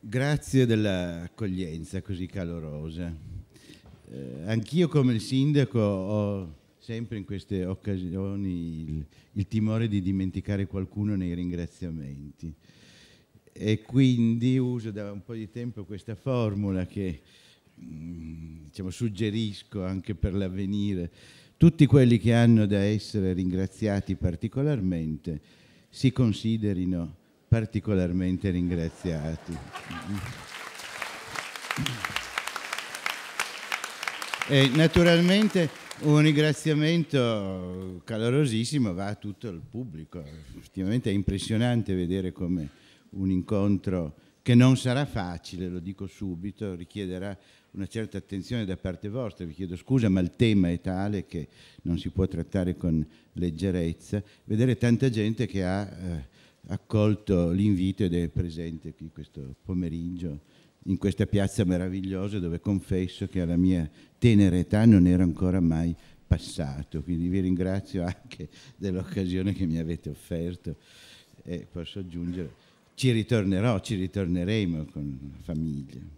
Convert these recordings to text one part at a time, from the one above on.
Grazie dell'accoglienza così calorosa. Eh, anch'io come il sindaco ho sempre in queste occasioni il, il timore di dimenticare qualcuno nei ringraziamenti e quindi uso da un po' di tempo questa formula che mm, diciamo, suggerisco anche per l'avvenire. Tutti quelli che hanno da essere ringraziati particolarmente si considerino particolarmente ringraziati. E naturalmente un ringraziamento calorosissimo va a tutto il pubblico. Effettivamente è impressionante vedere come un incontro che non sarà facile, lo dico subito, richiederà una certa attenzione da parte vostra, vi chiedo scusa, ma il tema è tale che non si può trattare con leggerezza. Vedere tanta gente che ha eh, accolto l'invito ed è presente qui questo pomeriggio in questa piazza meravigliosa dove confesso che alla mia tenera età non era ancora mai passato, quindi vi ringrazio anche dell'occasione che mi avete offerto e posso aggiungere, ci ritornerò, ci ritorneremo con la famiglia.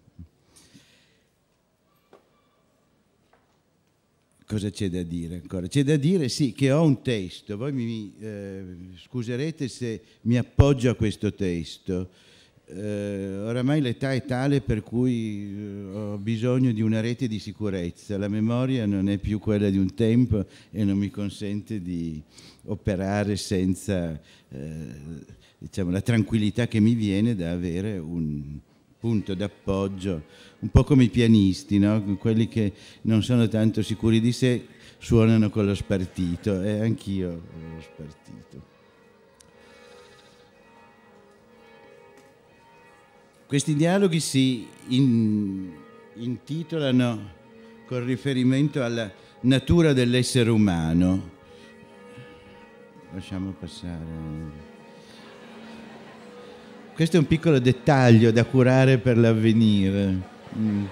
cosa c'è da dire ancora? C'è da dire sì che ho un testo, voi mi eh, scuserete se mi appoggio a questo testo. Eh, oramai l'età è tale per cui eh, ho bisogno di una rete di sicurezza, la memoria non è più quella di un tempo e non mi consente di operare senza eh, diciamo, la tranquillità che mi viene da avere un, punto d'appoggio, un po' come i pianisti, no? quelli che non sono tanto sicuri di sé suonano con lo spartito e anch'io con lo spartito. Questi dialoghi si in, intitolano con riferimento alla natura dell'essere umano. Lasciamo passare. Questo è un piccolo dettaglio da curare per l'avvenire. Mm.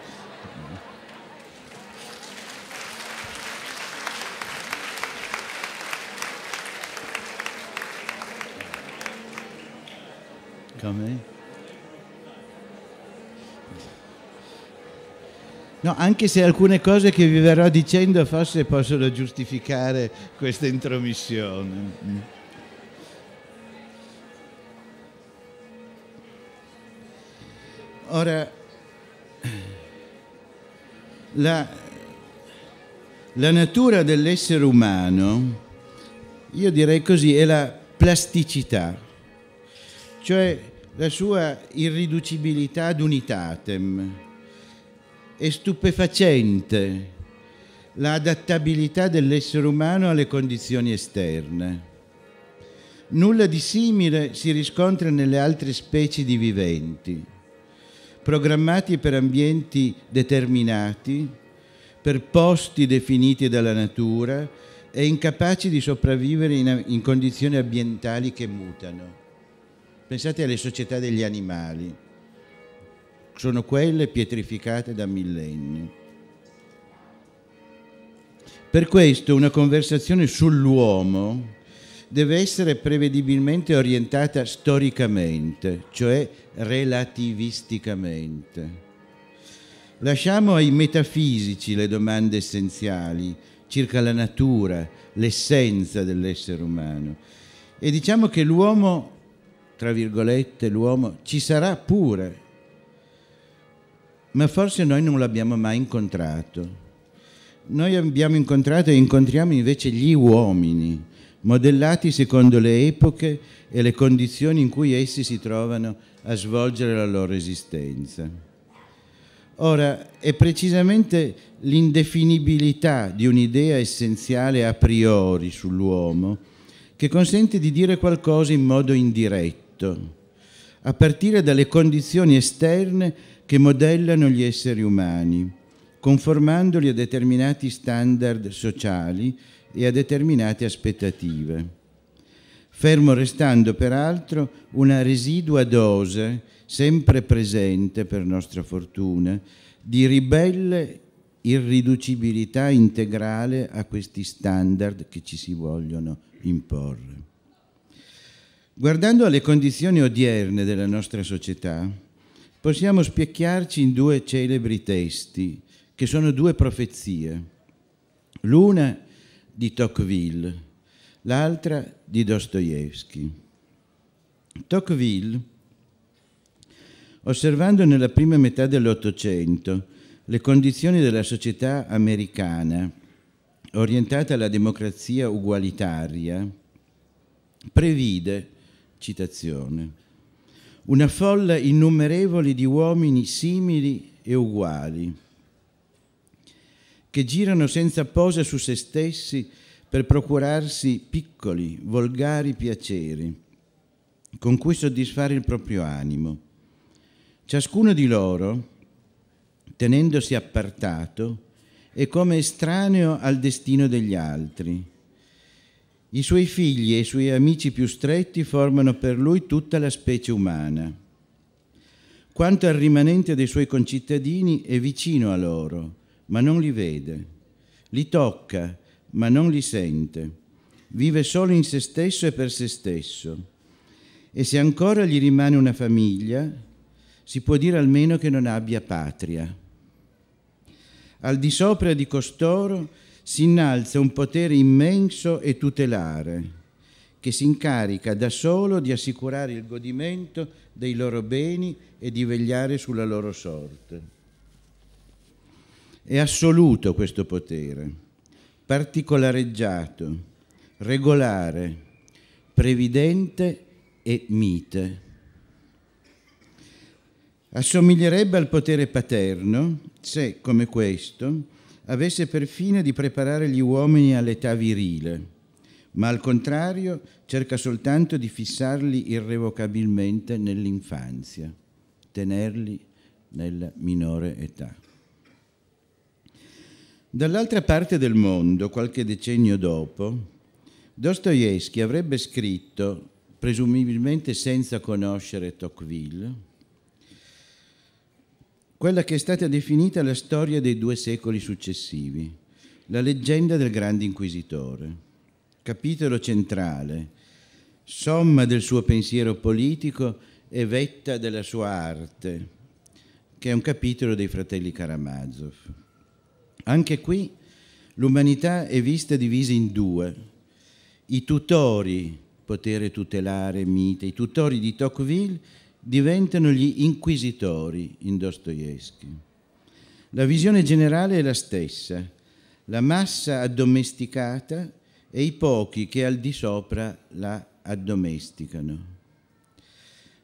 Come? No, anche se alcune cose che vi verrò dicendo forse possono giustificare questa intromissione. Mm. Ora, la, la natura dell'essere umano, io direi così, è la plasticità, cioè la sua irriducibilità ad unitatem. È stupefacente l'adattabilità dell'essere umano alle condizioni esterne. Nulla di simile si riscontra nelle altre specie di viventi programmati per ambienti determinati, per posti definiti dalla natura e incapaci di sopravvivere in, in condizioni ambientali che mutano. Pensate alle società degli animali, sono quelle pietrificate da millenni. Per questo una conversazione sull'uomo deve essere prevedibilmente orientata storicamente, cioè relativisticamente. Lasciamo ai metafisici le domande essenziali circa la natura, l'essenza dell'essere umano e diciamo che l'uomo, tra virgolette, l'uomo ci sarà pure, ma forse noi non l'abbiamo mai incontrato. Noi abbiamo incontrato e incontriamo invece gli uomini, modellati secondo le epoche e le condizioni in cui essi si trovano a svolgere la loro esistenza. Ora, è precisamente l'indefinibilità di un'idea essenziale a priori sull'uomo che consente di dire qualcosa in modo indiretto, a partire dalle condizioni esterne che modellano gli esseri umani, conformandoli a determinati standard sociali e a determinate aspettative. Fermo restando peraltro una residua dose, sempre presente per nostra fortuna, di ribelle irriducibilità integrale a questi standard che ci si vogliono imporre. Guardando alle condizioni odierne della nostra società, possiamo specchiarci in due celebri testi, che sono due profezie. L'una di Tocqueville, l'altra di Dostoevsky. Tocqueville, osservando nella prima metà dell'Ottocento le condizioni della società americana orientata alla democrazia ugualitaria, previde, citazione, una folla innumerevole di uomini simili e uguali che girano senza posa su se stessi per procurarsi piccoli, volgari piaceri, con cui soddisfare il proprio animo. Ciascuno di loro, tenendosi appartato, è come estraneo al destino degli altri. I suoi figli e i suoi amici più stretti formano per lui tutta la specie umana. Quanto al rimanente dei suoi concittadini, è vicino a loro, ma non li vede, li tocca, ma non li sente, vive solo in se stesso e per se stesso. E se ancora gli rimane una famiglia, si può dire almeno che non abbia patria. Al di sopra di costoro si innalza un potere immenso e tutelare, che si incarica da solo di assicurare il godimento dei loro beni e di vegliare sulla loro sorte. È assoluto questo potere, particolareggiato, regolare, previdente e mite. Assomiglierebbe al potere paterno se, come questo, avesse per fine di preparare gli uomini all'età virile, ma al contrario cerca soltanto di fissarli irrevocabilmente nell'infanzia, tenerli nella minore età. Dall'altra parte del mondo, qualche decennio dopo, Dostoevsky avrebbe scritto, presumibilmente senza conoscere Tocqueville, quella che è stata definita la storia dei due secoli successivi, la leggenda del grande inquisitore, capitolo centrale, somma del suo pensiero politico e vetta della sua arte, che è un capitolo dei fratelli Karamazov. Anche qui l'umanità è vista divisa in due. I tutori, potere tutelare, mite, i tutori di Tocqueville diventano gli inquisitori in Dostoevsky. La visione generale è la stessa, la massa addomesticata e i pochi che al di sopra la addomesticano.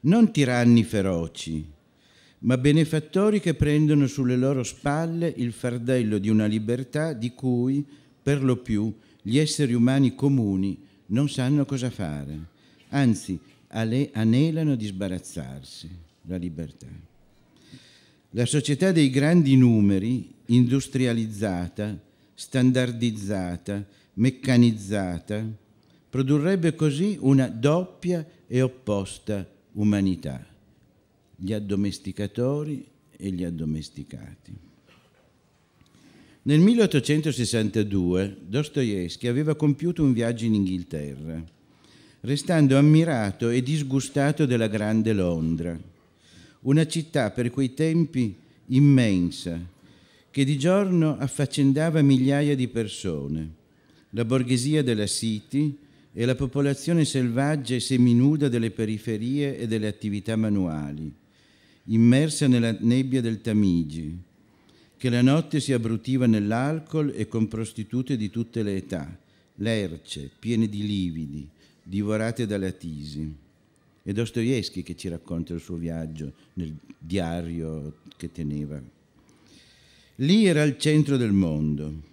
Non tiranni feroci, ma benefattori che prendono sulle loro spalle il fardello di una libertà di cui, per lo più, gli esseri umani comuni non sanno cosa fare, anzi anelano di sbarazzarsi la libertà. La società dei grandi numeri, industrializzata, standardizzata, meccanizzata, produrrebbe così una doppia e opposta umanità gli addomesticatori e gli addomesticati. Nel 1862 Dostoevsky aveva compiuto un viaggio in Inghilterra, restando ammirato e disgustato della grande Londra, una città per quei tempi immensa, che di giorno affaccendava migliaia di persone, la borghesia della City e la popolazione selvaggia e seminuda delle periferie e delle attività manuali immersa nella nebbia del Tamigi, che la notte si abbrutiva nell'alcol e con prostitute di tutte le età, lerce, piene di lividi, divorate dalla tisi. È Dostoevsky che ci racconta il suo viaggio nel diario che teneva. Lì era il centro del mondo,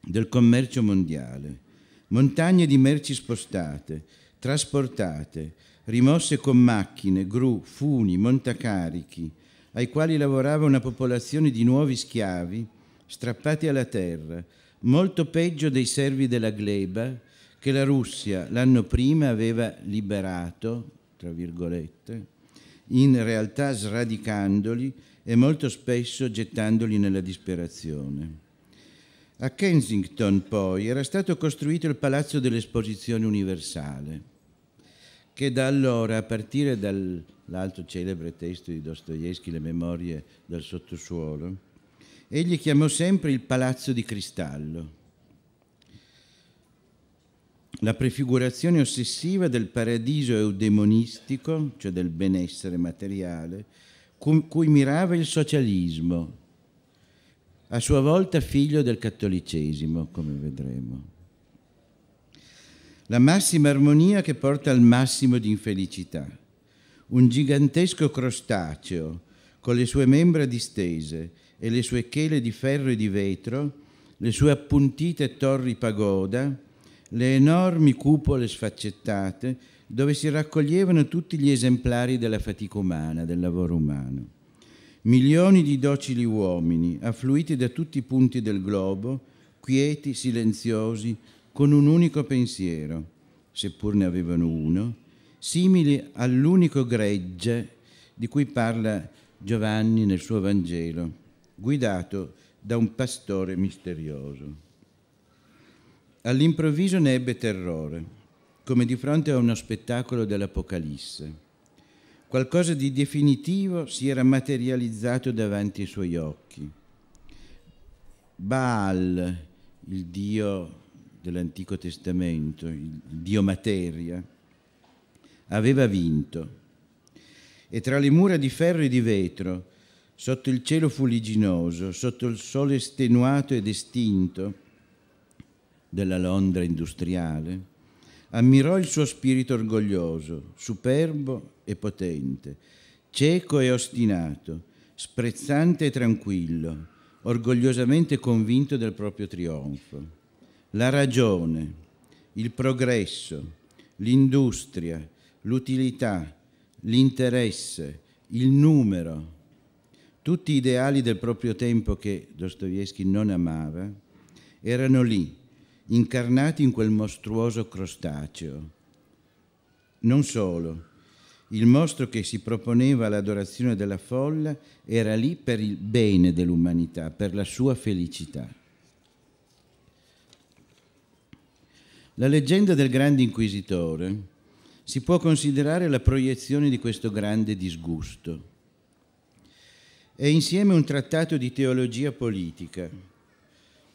del commercio mondiale, montagne di merci spostate, trasportate, rimosse con macchine, gru, funi, montacarichi, ai quali lavorava una popolazione di nuovi schiavi strappati alla terra, molto peggio dei servi della gleba che la Russia l'anno prima aveva liberato, tra virgolette, in realtà sradicandoli e molto spesso gettandoli nella disperazione. A Kensington poi era stato costruito il Palazzo dell'Esposizione Universale che da allora, a partire dall'altro celebre testo di Dostoevsky, Le memorie del sottosuolo, egli chiamò sempre il palazzo di cristallo, la prefigurazione ossessiva del paradiso eudemonistico, cioè del benessere materiale, cui mirava il socialismo, a sua volta figlio del cattolicesimo, come vedremo la massima armonia che porta al massimo di infelicità. Un gigantesco crostaceo, con le sue membra distese e le sue chele di ferro e di vetro, le sue appuntite torri pagoda, le enormi cupole sfaccettate dove si raccoglievano tutti gli esemplari della fatica umana, del lavoro umano. Milioni di docili uomini, affluiti da tutti i punti del globo, quieti, silenziosi, con un unico pensiero, seppur ne avevano uno, simile all'unico gregge di cui parla Giovanni nel suo Vangelo, guidato da un pastore misterioso. All'improvviso ne ebbe terrore, come di fronte a uno spettacolo dell'Apocalisse. Qualcosa di definitivo si era materializzato davanti ai suoi occhi. Baal, il dio dell'Antico Testamento, il Dio materia, aveva vinto. E tra le mura di ferro e di vetro, sotto il cielo fuliginoso, sotto il sole estenuato ed estinto della Londra industriale, ammirò il suo spirito orgoglioso, superbo e potente, cieco e ostinato, sprezzante e tranquillo, orgogliosamente convinto del proprio trionfo la ragione, il progresso, l'industria, l'utilità, l'interesse, il numero, tutti ideali del proprio tempo che Dostoevsky non amava, erano lì, incarnati in quel mostruoso crostaceo. Non solo, il mostro che si proponeva all'adorazione della folla era lì per il bene dell'umanità, per la sua felicità. La leggenda del grande inquisitore si può considerare la proiezione di questo grande disgusto. È insieme un trattato di teologia politica,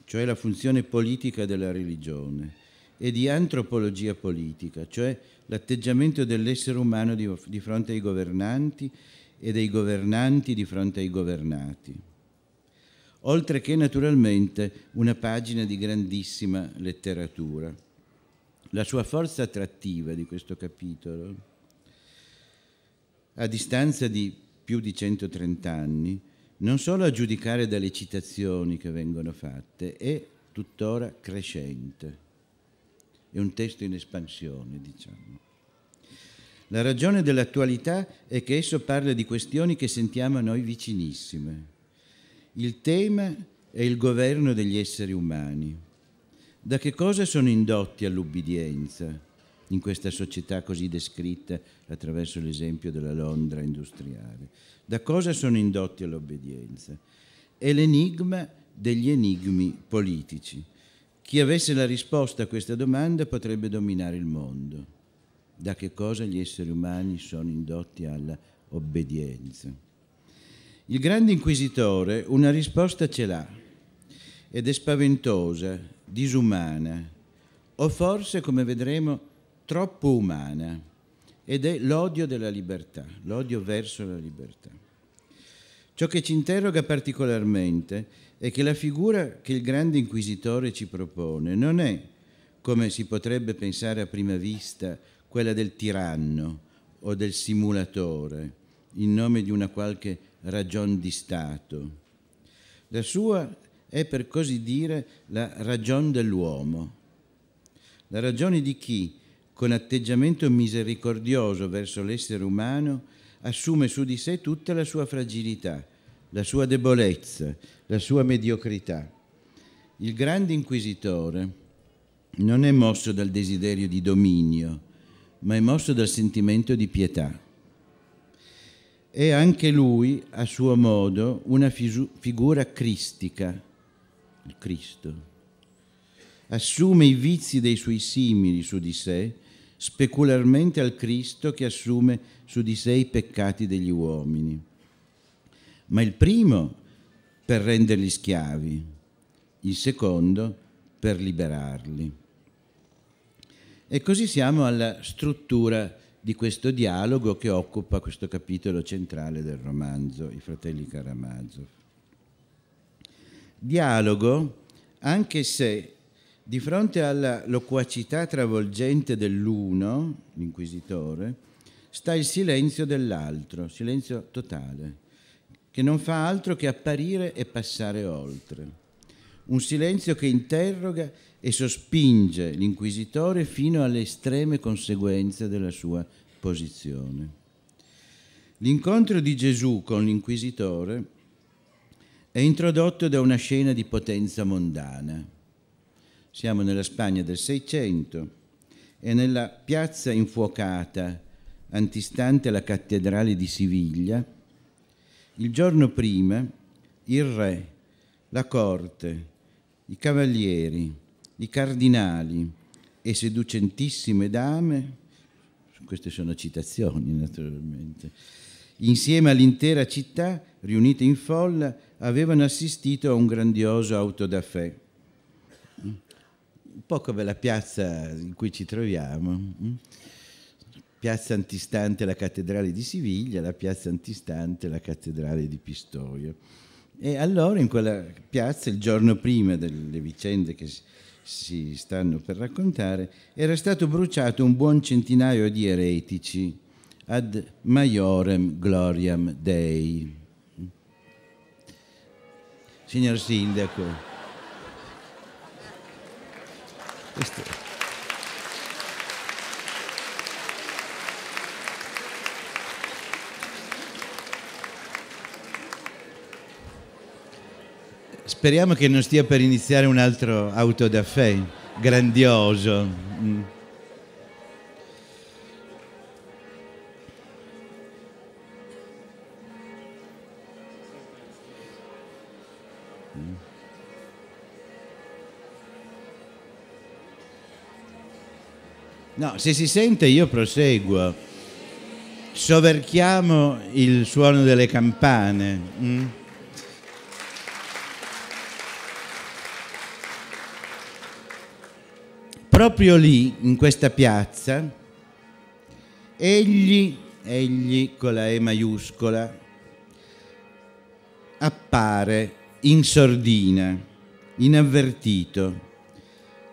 cioè la funzione politica della religione, e di antropologia politica, cioè l'atteggiamento dell'essere umano di, fronte ai governanti e dei governanti di fronte ai governati. Oltre che naturalmente una pagina di grandissima letteratura la sua forza attrattiva di questo capitolo, a distanza di più di 130 anni, non solo a giudicare dalle citazioni che vengono fatte, è tuttora crescente. È un testo in espansione, diciamo. La ragione dell'attualità è che esso parla di questioni che sentiamo a noi vicinissime. Il tema è il governo degli esseri umani da che cosa sono indotti all'ubbidienza in questa società così descritta attraverso l'esempio della Londra industriale? Da cosa sono indotti all'obbedienza? È l'enigma degli enigmi politici. Chi avesse la risposta a questa domanda potrebbe dominare il mondo. Da che cosa gli esseri umani sono indotti all'obbedienza? Il grande inquisitore una risposta ce l'ha ed è spaventosa disumana o forse, come vedremo, troppo umana ed è l'odio della libertà, l'odio verso la libertà. Ciò che ci interroga particolarmente è che la figura che il grande inquisitore ci propone non è, come si potrebbe pensare a prima vista, quella del tiranno o del simulatore, in nome di una qualche ragion di Stato. La sua è per così dire la ragione dell'uomo. La ragione di chi, con atteggiamento misericordioso verso l'essere umano, assume su di sé tutta la sua fragilità, la sua debolezza, la sua mediocrità. Il grande inquisitore non è mosso dal desiderio di dominio, ma è mosso dal sentimento di pietà. È anche lui, a suo modo, una figura cristica il Cristo. Assume i vizi dei suoi simili su di sé, specularmente al Cristo che assume su di sé i peccati degli uomini. Ma il primo per renderli schiavi, il secondo per liberarli. E così siamo alla struttura di questo dialogo che occupa questo capitolo centrale del romanzo, I fratelli Karamazov dialogo, anche se di fronte alla loquacità travolgente dell'uno, l'inquisitore, sta il silenzio dell'altro, silenzio totale, che non fa altro che apparire e passare oltre. Un silenzio che interroga e sospinge l'inquisitore fino alle estreme conseguenze della sua posizione. L'incontro di Gesù con l'inquisitore è introdotto da una scena di potenza mondana. Siamo nella Spagna del Seicento e nella piazza infuocata antistante la cattedrale di Siviglia, il giorno prima il re, la corte, i cavalieri, i cardinali e seducentissime dame, queste sono citazioni naturalmente, insieme all'intera città riunite in folla, avevano assistito a un grandioso auto da autodafè. Un po' come la piazza in cui ci troviamo, mm? piazza antistante la cattedrale di Siviglia, la piazza antistante la cattedrale di Pistoia. E allora in quella piazza, il giorno prima delle vicende che si stanno per raccontare, era stato bruciato un buon centinaio di eretici ad Maiorem Gloriam Dei signor Sindaco. Questo. Speriamo che non stia per iniziare un altro auto da autodafè grandioso. Mm. No, se si sente io proseguo. Soverchiamo il suono delle campane. Mm? Proprio lì, in questa piazza, egli, egli con la E maiuscola, appare in sordina, inavvertito,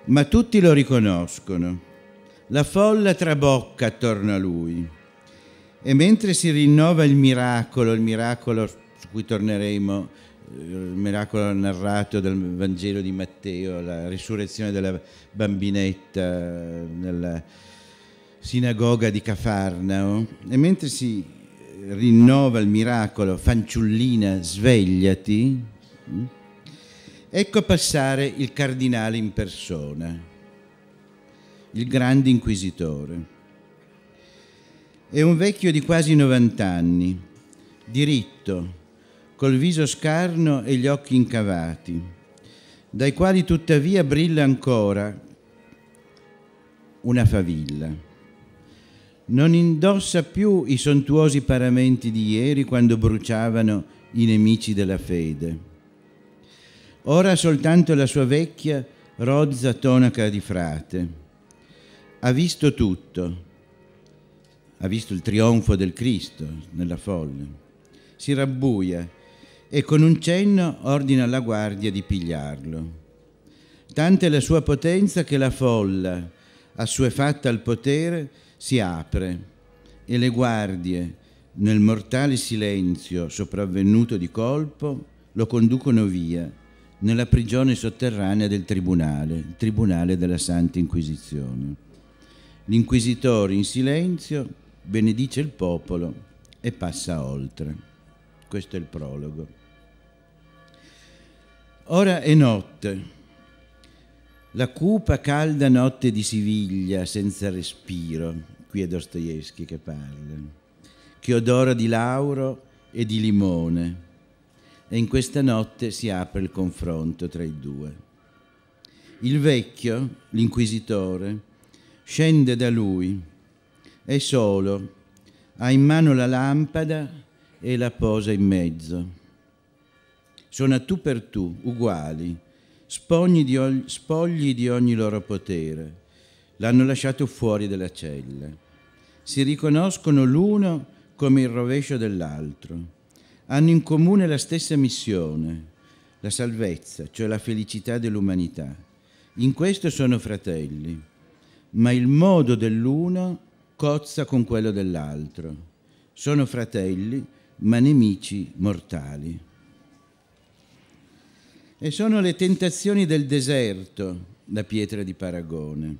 ma tutti lo riconoscono la folla trabocca attorno a lui. E mentre si rinnova il miracolo, il miracolo su cui torneremo, il miracolo narrato dal Vangelo di Matteo, la risurrezione della bambinetta nella sinagoga di Cafarnao, e mentre si rinnova il miracolo, fanciullina, svegliati, ecco passare il cardinale in persona il grande inquisitore. È un vecchio di quasi 90 anni, diritto, col viso scarno e gli occhi incavati, dai quali tuttavia brilla ancora una favilla. Non indossa più i sontuosi paramenti di ieri quando bruciavano i nemici della fede. Ora soltanto la sua vecchia rozza tonaca di frate ha visto tutto, ha visto il trionfo del Cristo nella folla, si rabbuia e con un cenno ordina alla guardia di pigliarlo. Tanta è la sua potenza che la folla, assuefatta al potere, si apre e le guardie, nel mortale silenzio sopravvenuto di colpo, lo conducono via nella prigione sotterranea del tribunale, il tribunale della Santa Inquisizione. L'inquisitore in silenzio benedice il popolo e passa oltre. Questo è il prologo. Ora è notte. La cupa calda notte di Siviglia senza respiro, qui è Dostoevsky che parla, che odora di lauro e di limone. E in questa notte si apre il confronto tra i due. Il vecchio, l'inquisitore, scende da lui, è solo, ha in mano la lampada e la posa in mezzo. Sono a tu per tu, uguali, spogli di, ogni, spogli di ogni loro potere. L'hanno lasciato fuori dalla cella. Si riconoscono l'uno come il rovescio dell'altro. Hanno in comune la stessa missione, la salvezza, cioè la felicità dell'umanità. In questo sono fratelli ma il modo dell'uno cozza con quello dell'altro. Sono fratelli, ma nemici mortali. E sono le tentazioni del deserto, la pietra di paragone.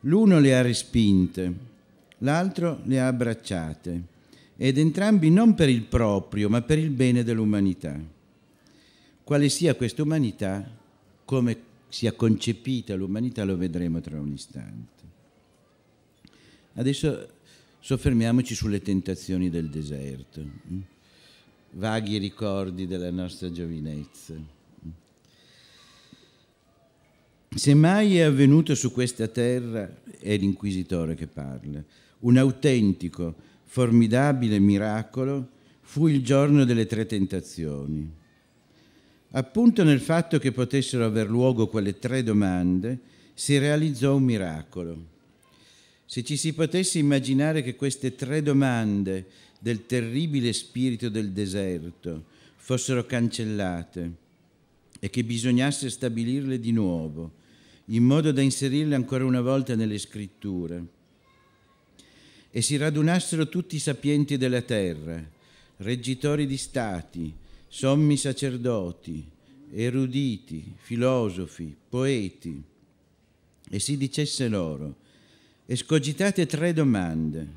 L'uno le ha respinte, l'altro le ha abbracciate, ed entrambi non per il proprio, ma per il bene dell'umanità. Quale sia questa umanità, come sia concepita l'umanità lo vedremo tra un istante. Adesso soffermiamoci sulle tentazioni del deserto, mm? vaghi ricordi della nostra giovinezza. Se mai è avvenuto su questa terra, è l'inquisitore che parla, un autentico, formidabile miracolo fu il giorno delle tre tentazioni. Appunto nel fatto che potessero aver luogo quelle tre domande si realizzò un miracolo. Se ci si potesse immaginare che queste tre domande del terribile spirito del deserto fossero cancellate e che bisognasse stabilirle di nuovo, in modo da inserirle ancora una volta nelle scritture, e si radunassero tutti i sapienti della terra, reggitori di stati, sommi sacerdoti, eruditi, filosofi, poeti, e si dicesse loro, escogitate tre domande,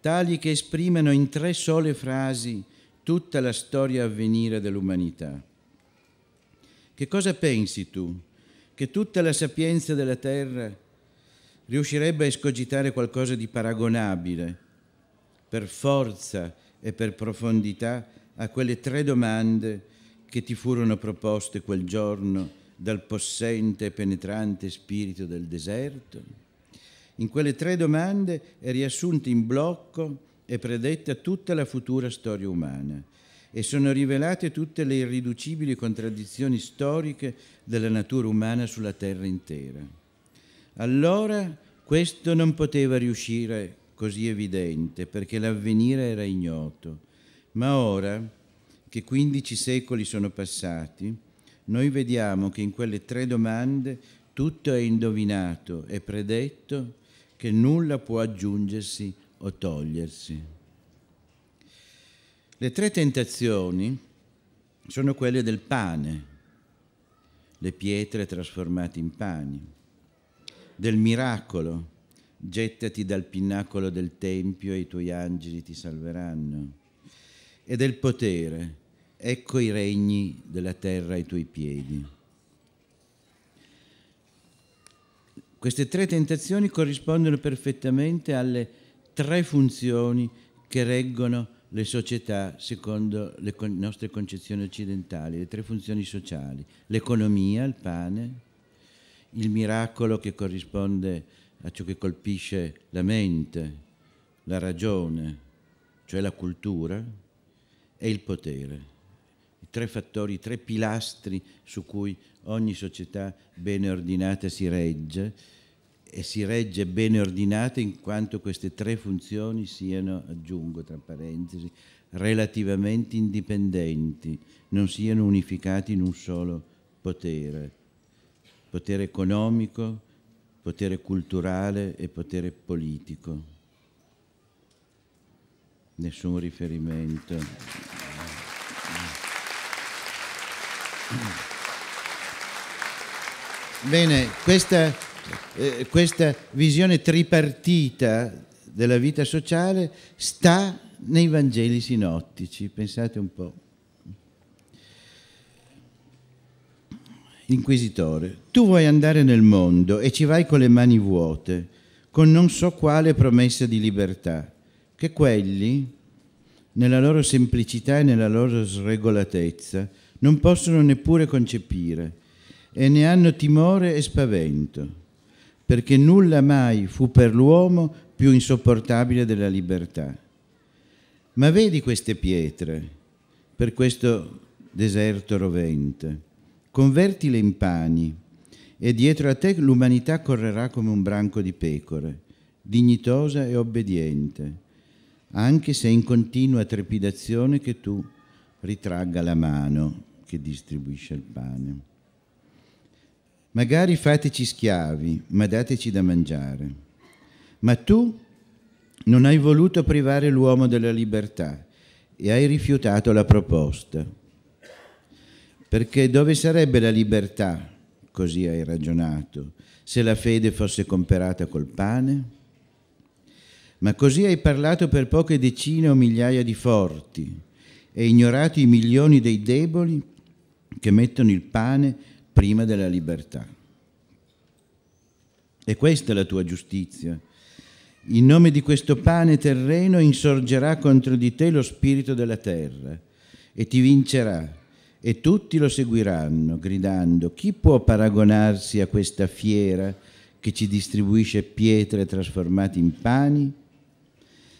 tali che esprimano in tre sole frasi tutta la storia a venire dell'umanità. Che cosa pensi tu? Che tutta la sapienza della terra riuscirebbe a escogitare qualcosa di paragonabile, per forza e per profondità, a quelle tre domande che ti furono proposte quel giorno dal possente e penetrante spirito del deserto? In quelle tre domande è riassunta in blocco e predetta tutta la futura storia umana e sono rivelate tutte le irriducibili contraddizioni storiche della natura umana sulla terra intera. Allora questo non poteva riuscire così evidente perché l'avvenire era ignoto ma ora che 15 secoli sono passati, noi vediamo che in quelle tre domande tutto è indovinato e predetto, che nulla può aggiungersi o togliersi. Le tre tentazioni sono quelle del pane, le pietre trasformate in pani, del miracolo, gettati dal pinnacolo del Tempio e i tuoi angeli ti salveranno, e del potere. Ecco i regni della terra ai tuoi piedi. Queste tre tentazioni corrispondono perfettamente alle tre funzioni che reggono le società secondo le nostre concezioni occidentali, le tre funzioni sociali, l'economia, il pane, il miracolo che corrisponde a ciò che colpisce la mente, la ragione, cioè la cultura, e il potere. I tre fattori, i tre pilastri su cui ogni società bene ordinata si regge e si regge bene ordinata in quanto queste tre funzioni siano, aggiungo tra parentesi, relativamente indipendenti, non siano unificati in un solo potere, potere economico, potere culturale e potere politico. Nessun riferimento. Bene, questa, eh, questa visione tripartita della vita sociale sta nei Vangeli sinottici, pensate un po'. Inquisitore, tu vuoi andare nel mondo e ci vai con le mani vuote, con non so quale promessa di libertà, che quelli, nella loro semplicità e nella loro sregolatezza, non possono neppure concepire e ne hanno timore e spavento, perché nulla mai fu per l'uomo più insopportabile della libertà. Ma vedi queste pietre per questo deserto rovente, convertile in pani e dietro a te l'umanità correrà come un branco di pecore, dignitosa e obbediente, anche se in continua trepidazione che tu ritragga la mano che distribuisce il pane. Magari fateci schiavi, ma dateci da mangiare. Ma tu non hai voluto privare l'uomo della libertà e hai rifiutato la proposta. Perché dove sarebbe la libertà, così hai ragionato, se la fede fosse comperata col pane? Ma così hai parlato per poche decine o migliaia di forti e ignorato i milioni dei deboli che mettono il pane prima della libertà. E questa è la tua giustizia. In nome di questo pane terreno insorgerà contro di te lo spirito della terra e ti vincerà e tutti lo seguiranno gridando chi può paragonarsi a questa fiera che ci distribuisce pietre trasformate in pani?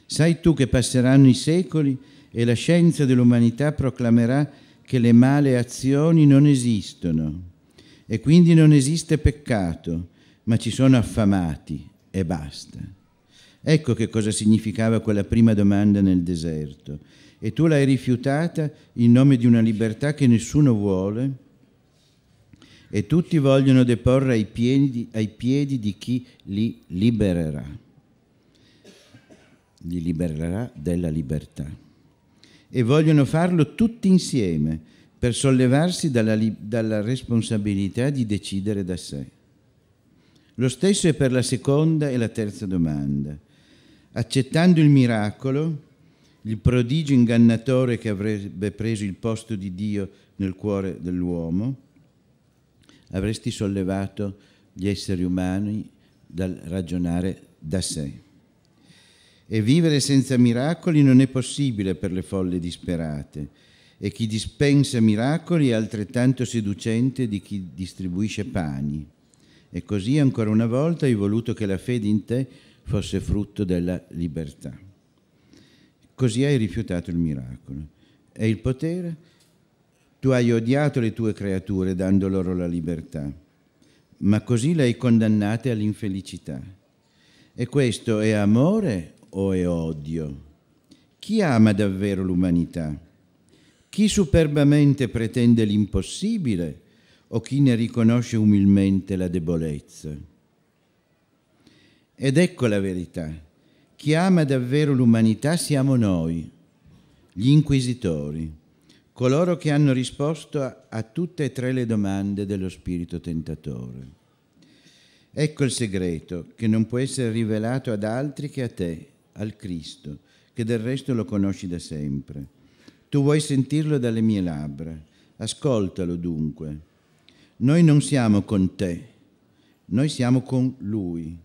Sai tu che passeranno i secoli e la scienza dell'umanità proclamerà che le male azioni non esistono e quindi non esiste peccato, ma ci sono affamati e basta. Ecco che cosa significava quella prima domanda nel deserto. E tu l'hai rifiutata in nome di una libertà che nessuno vuole e tutti vogliono deporre ai piedi, ai piedi di chi li libererà. Li libererà della libertà e vogliono farlo tutti insieme per sollevarsi dalla, dalla responsabilità di decidere da sé. Lo stesso è per la seconda e la terza domanda. Accettando il miracolo, il prodigio ingannatore che avrebbe preso il posto di Dio nel cuore dell'uomo, avresti sollevato gli esseri umani dal ragionare da sé e vivere senza miracoli non è possibile per le folle disperate e chi dispensa miracoli è altrettanto seducente di chi distribuisce pani. E così ancora una volta hai voluto che la fede in te fosse frutto della libertà. Così hai rifiutato il miracolo. E il potere? Tu hai odiato le tue creature dando loro la libertà, ma così le hai condannate all'infelicità. E questo è amore o oh, è odio? Chi ama davvero l'umanità? Chi superbamente pretende l'impossibile o chi ne riconosce umilmente la debolezza? Ed ecco la verità. Chi ama davvero l'umanità siamo noi, gli inquisitori, coloro che hanno risposto a, a tutte e tre le domande dello spirito tentatore. Ecco il segreto che non può essere rivelato ad altri che a te, al Cristo, che del resto lo conosci da sempre. Tu vuoi sentirlo dalle mie labbra. Ascoltalo dunque. Noi non siamo con te, noi siamo con Lui.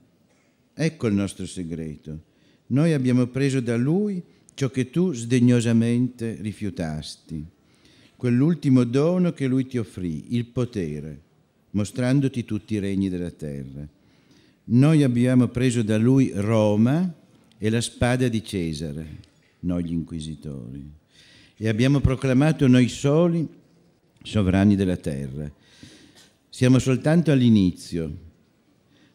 Ecco il nostro segreto. Noi abbiamo preso da Lui ciò che tu sdegnosamente rifiutasti, quell'ultimo dono che Lui ti offrì, il potere, mostrandoti tutti i regni della terra. Noi abbiamo preso da Lui Roma, e la spada di Cesare, noi gli inquisitori. E abbiamo proclamato noi soli sovrani della terra. Siamo soltanto all'inizio,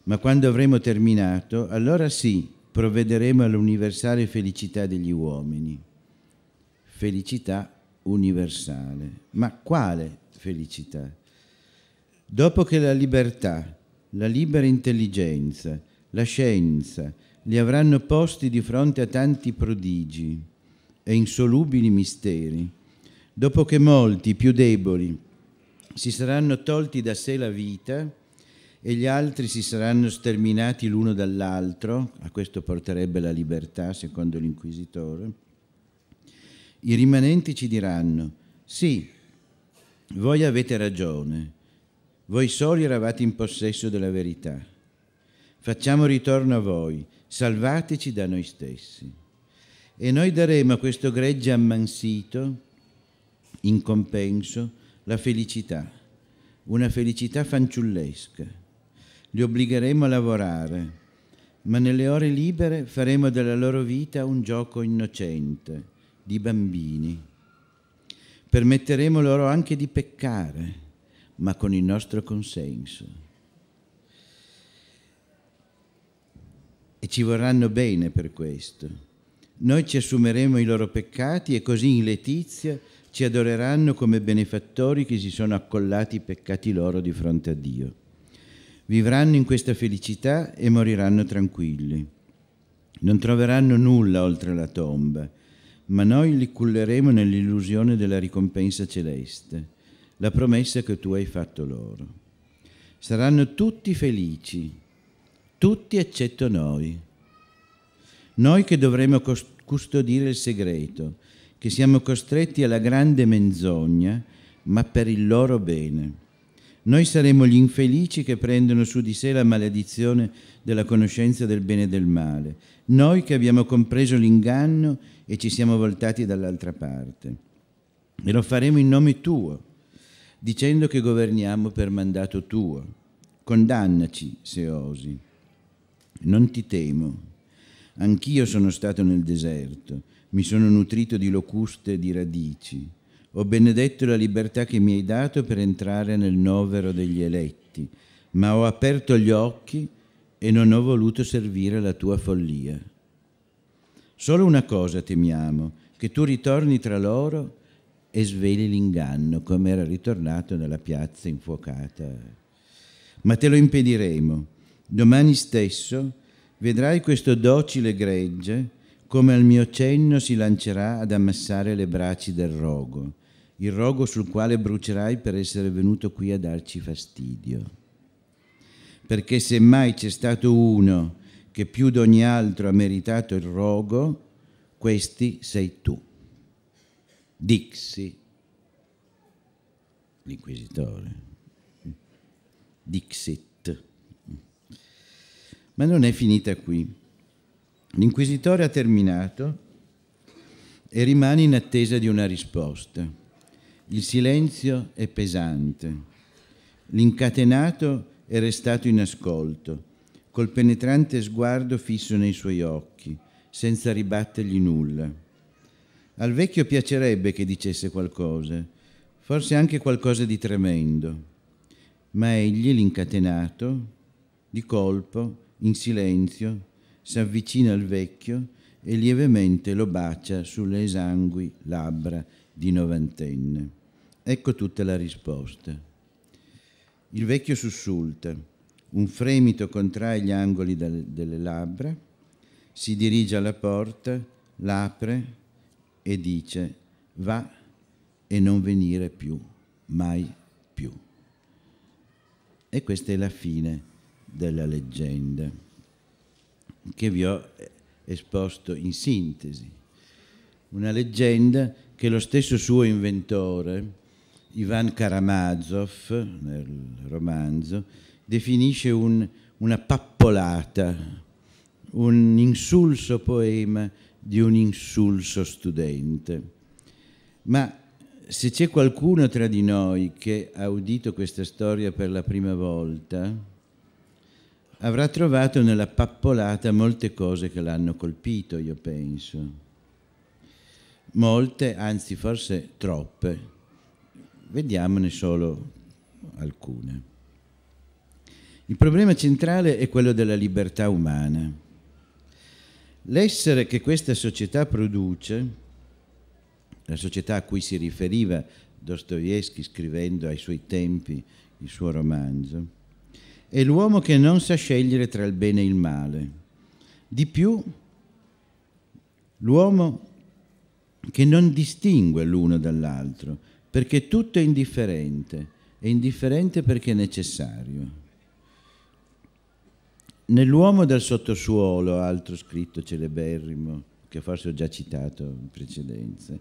ma quando avremo terminato, allora sì, provvederemo all'universale felicità degli uomini. Felicità universale. Ma quale felicità? Dopo che la libertà, la libera intelligenza, la scienza, li avranno posti di fronte a tanti prodigi e insolubili misteri, dopo che molti più deboli si saranno tolti da sé la vita e gli altri si saranno sterminati l'uno dall'altro, a questo porterebbe la libertà, secondo l'inquisitore, i rimanenti ci diranno, sì, voi avete ragione, voi soli eravate in possesso della verità, facciamo ritorno a voi, salvateci da noi stessi. E noi daremo a questo gregge ammansito, in compenso, la felicità, una felicità fanciullesca. Li obbligheremo a lavorare, ma nelle ore libere faremo della loro vita un gioco innocente, di bambini. Permetteremo loro anche di peccare, ma con il nostro consenso e ci vorranno bene per questo. Noi ci assumeremo i loro peccati e così in letizia ci adoreranno come benefattori che si sono accollati i peccati loro di fronte a Dio. Vivranno in questa felicità e moriranno tranquilli. Non troveranno nulla oltre la tomba, ma noi li culleremo nell'illusione della ricompensa celeste, la promessa che tu hai fatto loro. Saranno tutti felici, tutti eccetto noi. Noi che dovremmo custodire il segreto, che siamo costretti alla grande menzogna, ma per il loro bene. Noi saremo gli infelici che prendono su di sé la maledizione della conoscenza del bene e del male, noi che abbiamo compreso l'inganno e ci siamo voltati dall'altra parte. E lo faremo in nome tuo, dicendo che governiamo per mandato tuo. Condannaci se osi. Non ti temo. Anch'io sono stato nel deserto, mi sono nutrito di locuste e di radici. Ho benedetto la libertà che mi hai dato per entrare nel novero degli eletti, ma ho aperto gli occhi e non ho voluto servire la tua follia. Solo una cosa temiamo, che tu ritorni tra loro e sveli l'inganno, come era ritornato nella piazza infuocata. Ma te lo impediremo Domani stesso vedrai questo docile gregge come al mio cenno si lancerà ad ammassare le braci del rogo, il rogo sul quale brucerai per essere venuto qui a darci fastidio. Perché se mai c'è stato uno che più d'ogni altro ha meritato il rogo, questi sei tu. Dixi, l'inquisitore. Dixit. Ma non è finita qui. L'inquisitore ha terminato e rimane in attesa di una risposta. Il silenzio è pesante. L'incatenato è restato in ascolto, col penetrante sguardo fisso nei suoi occhi, senza ribattergli nulla. Al vecchio piacerebbe che dicesse qualcosa, forse anche qualcosa di tremendo, ma egli, l'incatenato, di colpo, in silenzio, si avvicina al vecchio e lievemente lo bacia sulle esangui labbra di novantenne. Ecco tutta la risposta. Il vecchio sussulta, un fremito contrae gli angoli delle labbra, si dirige alla porta, l'apre e dice va e non venire più, mai più. E questa è la fine della leggenda, che vi ho eh, esposto in sintesi. Una leggenda che lo stesso suo inventore, Ivan Karamazov, nel romanzo, definisce un, una pappolata, un insulso poema di un insulso studente. Ma se c'è qualcuno tra di noi che ha udito questa storia per la prima volta, avrà trovato nella pappolata molte cose che l'hanno colpito, io penso. Molte, anzi forse troppe. Vediamone solo alcune. Il problema centrale è quello della libertà umana. L'essere che questa società produce, la società a cui si riferiva Dostoevsky scrivendo ai suoi tempi il suo romanzo, è l'uomo che non sa scegliere tra il bene e il male. Di più, l'uomo che non distingue l'uno dall'altro, perché tutto è indifferente, è indifferente perché è necessario. Nell'uomo del sottosuolo, altro scritto celeberrimo, che forse ho già citato in precedenza,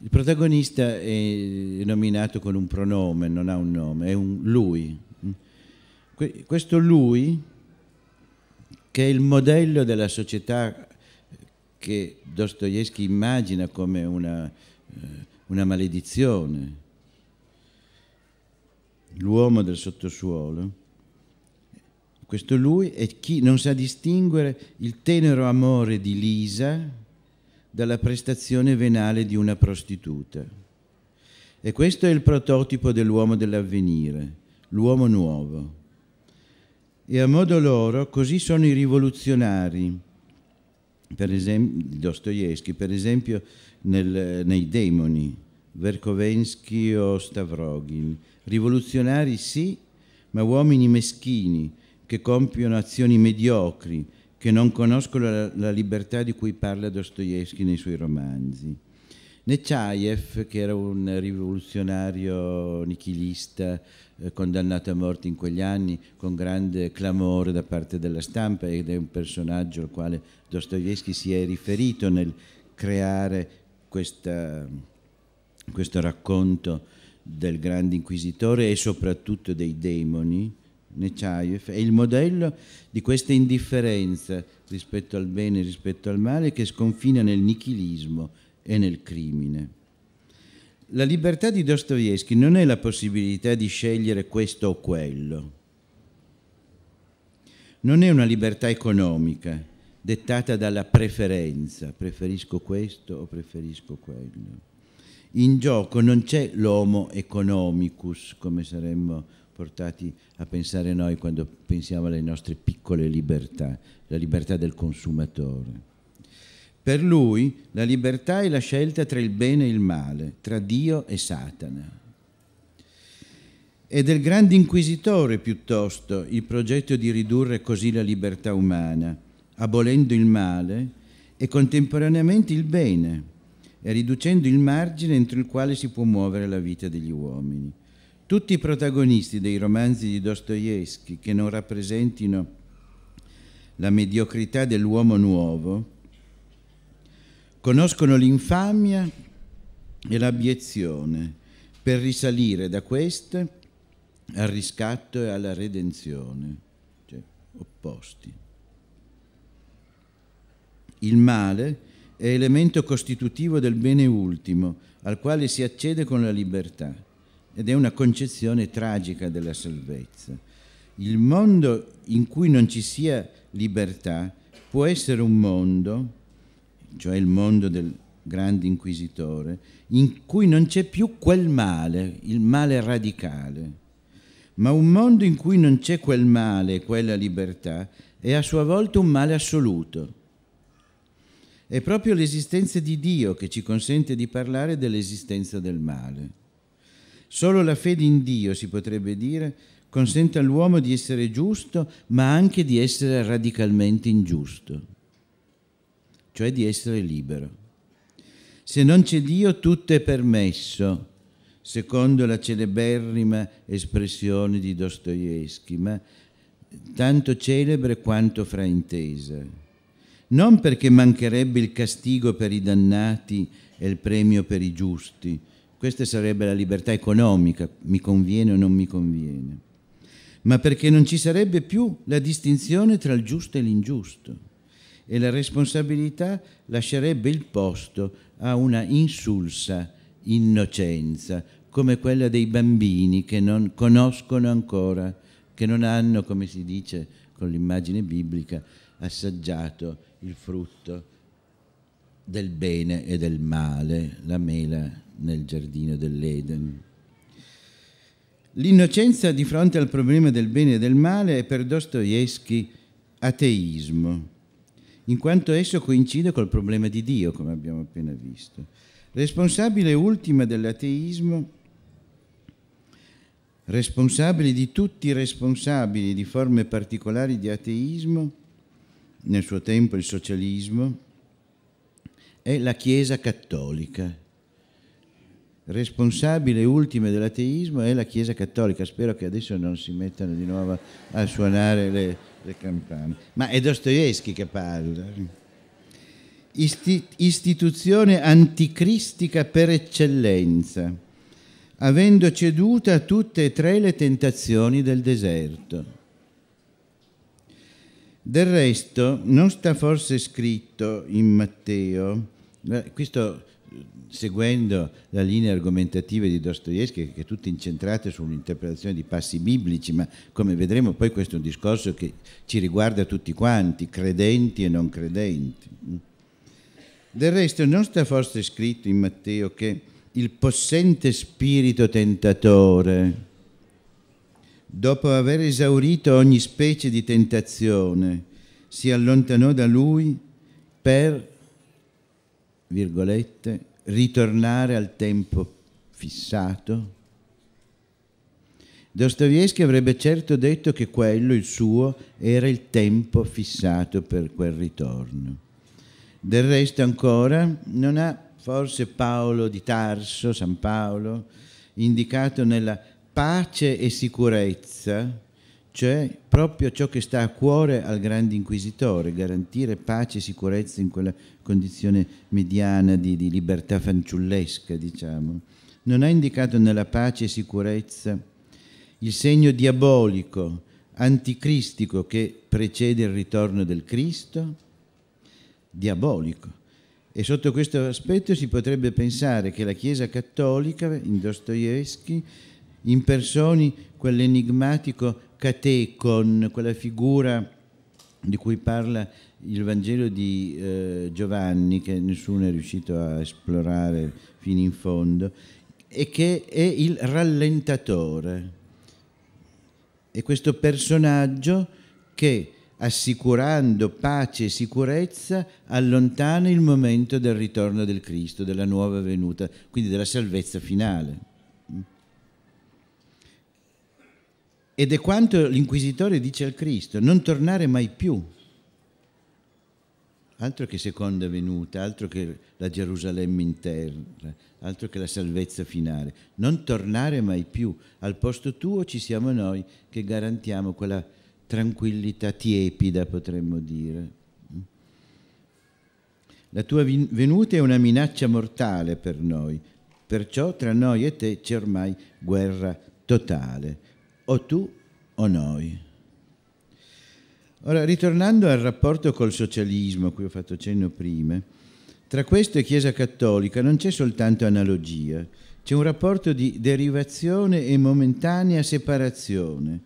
il protagonista è nominato con un pronome, non ha un nome, è un lui, questo lui, che è il modello della società che Dostoevsky immagina come una, eh, una maledizione, l'uomo del sottosuolo, questo lui è chi non sa distinguere il tenero amore di Lisa dalla prestazione venale di una prostituta. E questo è il prototipo dell'uomo dell'avvenire, l'uomo nuovo. E a modo loro così sono i rivoluzionari. Per esempio, Dostoevsky, per esempio, nel, nei Demoni, Verkovensky o Stavrogin. Rivoluzionari sì, ma uomini meschini che compiono azioni mediocri, che non conoscono la, la libertà di cui parla Dostoevsky nei suoi romanzi. Nechayev, che era un rivoluzionario nichilista eh, condannato a morte in quegli anni con grande clamore da parte della stampa ed è un personaggio al quale Dostoevsky si è riferito nel creare questa, questo racconto del grande inquisitore e soprattutto dei demoni. Nechayev è il modello di questa indifferenza rispetto al bene, e rispetto al male che sconfina nel nichilismo e nel crimine. La libertà di Dostoevsky non è la possibilità di scegliere questo o quello. Non è una libertà economica dettata dalla preferenza, preferisco questo o preferisco quello. In gioco non c'è l'homo economicus, come saremmo portati a pensare noi quando pensiamo alle nostre piccole libertà, la libertà del consumatore. Per lui la libertà è la scelta tra il bene e il male, tra Dio e Satana. È del grande inquisitore piuttosto il progetto di ridurre così la libertà umana, abolendo il male e contemporaneamente il bene, e riducendo il margine entro il quale si può muovere la vita degli uomini. Tutti i protagonisti dei romanzi di Dostoevsky che non rappresentino la mediocrità dell'uomo nuovo, conoscono l'infamia e l'abiezione per risalire da queste al riscatto e alla redenzione, cioè opposti. Il male è elemento costitutivo del bene ultimo, al quale si accede con la libertà, ed è una concezione tragica della salvezza. Il mondo in cui non ci sia libertà può essere un mondo cioè il mondo del grande inquisitore, in cui non c'è più quel male, il male radicale. Ma un mondo in cui non c'è quel male, quella libertà, è a sua volta un male assoluto. È proprio l'esistenza di Dio che ci consente di parlare dell'esistenza del male. Solo la fede in Dio, si potrebbe dire, consente all'uomo di essere giusto, ma anche di essere radicalmente ingiusto cioè di essere libero. Se non c'è Dio tutto è permesso, secondo la celeberrima espressione di Dostoevsky, ma tanto celebre quanto fraintesa. Non perché mancherebbe il castigo per i dannati e il premio per i giusti, questa sarebbe la libertà economica, mi conviene o non mi conviene, ma perché non ci sarebbe più la distinzione tra il giusto e l'ingiusto e la responsabilità lascerebbe il posto a una insulsa innocenza, come quella dei bambini che non conoscono ancora, che non hanno, come si dice con l'immagine biblica, assaggiato il frutto del bene e del male, la mela nel giardino dell'Eden. L'innocenza di fronte al problema del bene e del male è per Dostoevsky ateismo in quanto esso coincide col problema di Dio, come abbiamo appena visto. Responsabile ultima dell'ateismo, responsabile di tutti i responsabili di forme particolari di ateismo, nel suo tempo il socialismo, è la Chiesa cattolica. Responsabile ultima dell'ateismo è la Chiesa cattolica. Spero che adesso non si mettano di nuovo a suonare le, le campane. Ma è Dostoevsky che parla. Isti- istituzione anticristica per eccellenza, avendo ceduta a tutte e tre le tentazioni del deserto. Del resto, non sta forse scritto in Matteo, eh, questo seguendo la linea argomentativa di Dostoevsky, che è tutta incentrata sull'interpretazione di passi biblici, ma come vedremo poi questo è un discorso che ci riguarda tutti quanti, credenti e non credenti. Del resto non sta forse scritto in Matteo che il possente spirito tentatore, dopo aver esaurito ogni specie di tentazione, si allontanò da lui per, virgolette, ritornare al tempo fissato? Dostoevsky avrebbe certo detto che quello, il suo, era il tempo fissato per quel ritorno. Del resto ancora non ha forse Paolo di Tarso, San Paolo, indicato nella pace e sicurezza cioè proprio ciò che sta a cuore al grande inquisitore, garantire pace e sicurezza in quella condizione mediana di, di libertà fanciullesca, diciamo. Non ha indicato nella pace e sicurezza il segno diabolico, anticristico che precede il ritorno del Cristo? Diabolico. E sotto questo aspetto si potrebbe pensare che la Chiesa cattolica, in Dostoevsky, impersoni quell'enigmatico Catè quella figura di cui parla il Vangelo di eh, Giovanni, che nessuno è riuscito a esplorare fino in fondo, e che è il rallentatore. È questo personaggio che, assicurando pace e sicurezza, allontana il momento del ritorno del Cristo, della nuova venuta, quindi della salvezza finale. Ed è quanto l'inquisitore dice al Cristo, non tornare mai più. Altro che seconda venuta, altro che la Gerusalemme in terra, altro che la salvezza finale. Non tornare mai più. Al posto tuo ci siamo noi che garantiamo quella tranquillità tiepida, potremmo dire. La tua venuta è una minaccia mortale per noi, perciò tra noi e te c'è ormai guerra totale o tu o noi. Ora, ritornando al rapporto col socialismo, a cui ho fatto cenno prima, tra questo e Chiesa Cattolica non c'è soltanto analogia, c'è un rapporto di derivazione e momentanea separazione,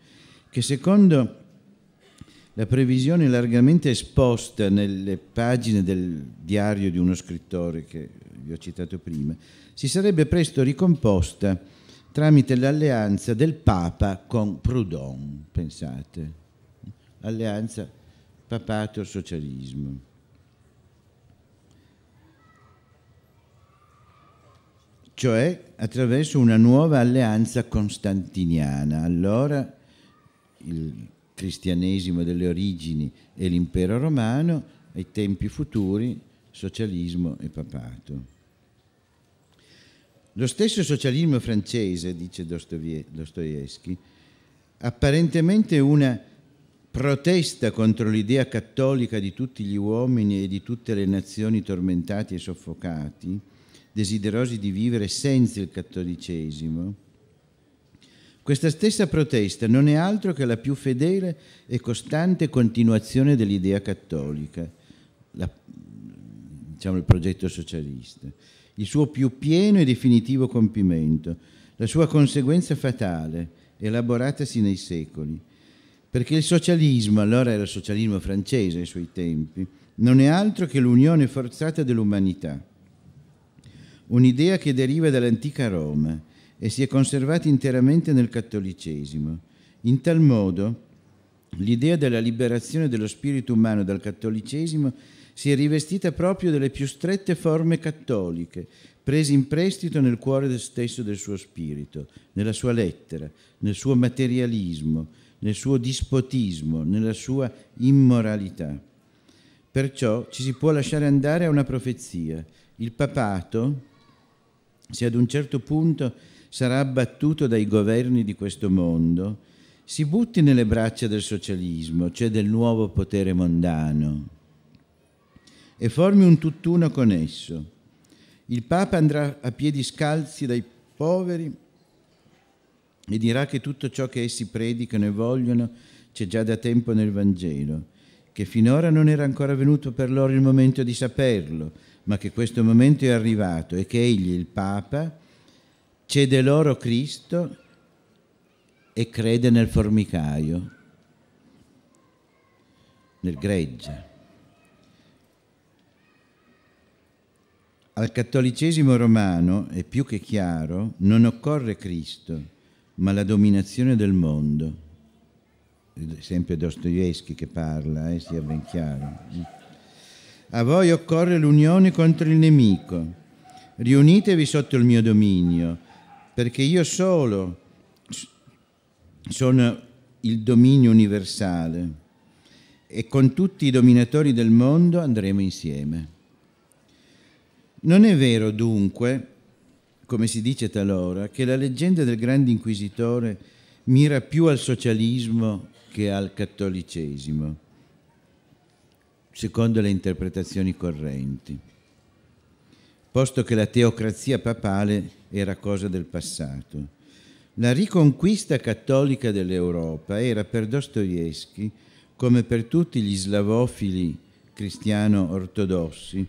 che secondo la previsione largamente esposta nelle pagine del diario di uno scrittore che vi ho citato prima, si sarebbe presto ricomposta tramite l'alleanza del Papa con Proudhon, pensate, alleanza papato-socialismo. Cioè attraverso una nuova alleanza costantiniana. Allora il cristianesimo delle origini e l'impero romano, ai tempi futuri socialismo e papato. Lo stesso socialismo francese, dice Dostoevsky, apparentemente una protesta contro l'idea cattolica di tutti gli uomini e di tutte le nazioni tormentati e soffocati, desiderosi di vivere senza il cattolicesimo, questa stessa protesta non è altro che la più fedele e costante continuazione dell'idea cattolica, la, diciamo il progetto socialista il suo più pieno e definitivo compimento, la sua conseguenza fatale, elaboratasi nei secoli. Perché il socialismo, allora era il socialismo francese ai suoi tempi, non è altro che l'unione forzata dell'umanità, un'idea che deriva dall'antica Roma e si è conservata interamente nel cattolicesimo. In tal modo, l'idea della liberazione dello spirito umano dal cattolicesimo si è rivestita proprio delle più strette forme cattoliche, prese in prestito nel cuore stesso del suo spirito, nella sua lettera, nel suo materialismo, nel suo dispotismo, nella sua immoralità. Perciò ci si può lasciare andare a una profezia. Il papato, se ad un certo punto sarà abbattuto dai governi di questo mondo, si butti nelle braccia del socialismo, cioè del nuovo potere mondano e formi un tutt'uno con esso. Il Papa andrà a piedi scalzi dai poveri e dirà che tutto ciò che essi predicano e vogliono c'è già da tempo nel Vangelo, che finora non era ancora venuto per loro il momento di saperlo, ma che questo momento è arrivato e che egli, il Papa, cede loro Cristo e crede nel formicaio, nel gregge. Al cattolicesimo romano è più che chiaro, non occorre Cristo, ma la dominazione del mondo. Sempre Dostoevsky che parla, eh, sia ben chiaro. A voi occorre l'unione contro il nemico. Riunitevi sotto il mio dominio, perché io solo sono il dominio universale e con tutti i dominatori del mondo andremo insieme. Non è vero dunque, come si dice talora, che la leggenda del grande inquisitore mira più al socialismo che al cattolicesimo, secondo le interpretazioni correnti, posto che la teocrazia papale era cosa del passato. La riconquista cattolica dell'Europa era per Dostoevsky, come per tutti gli slavofili cristiano-ortodossi,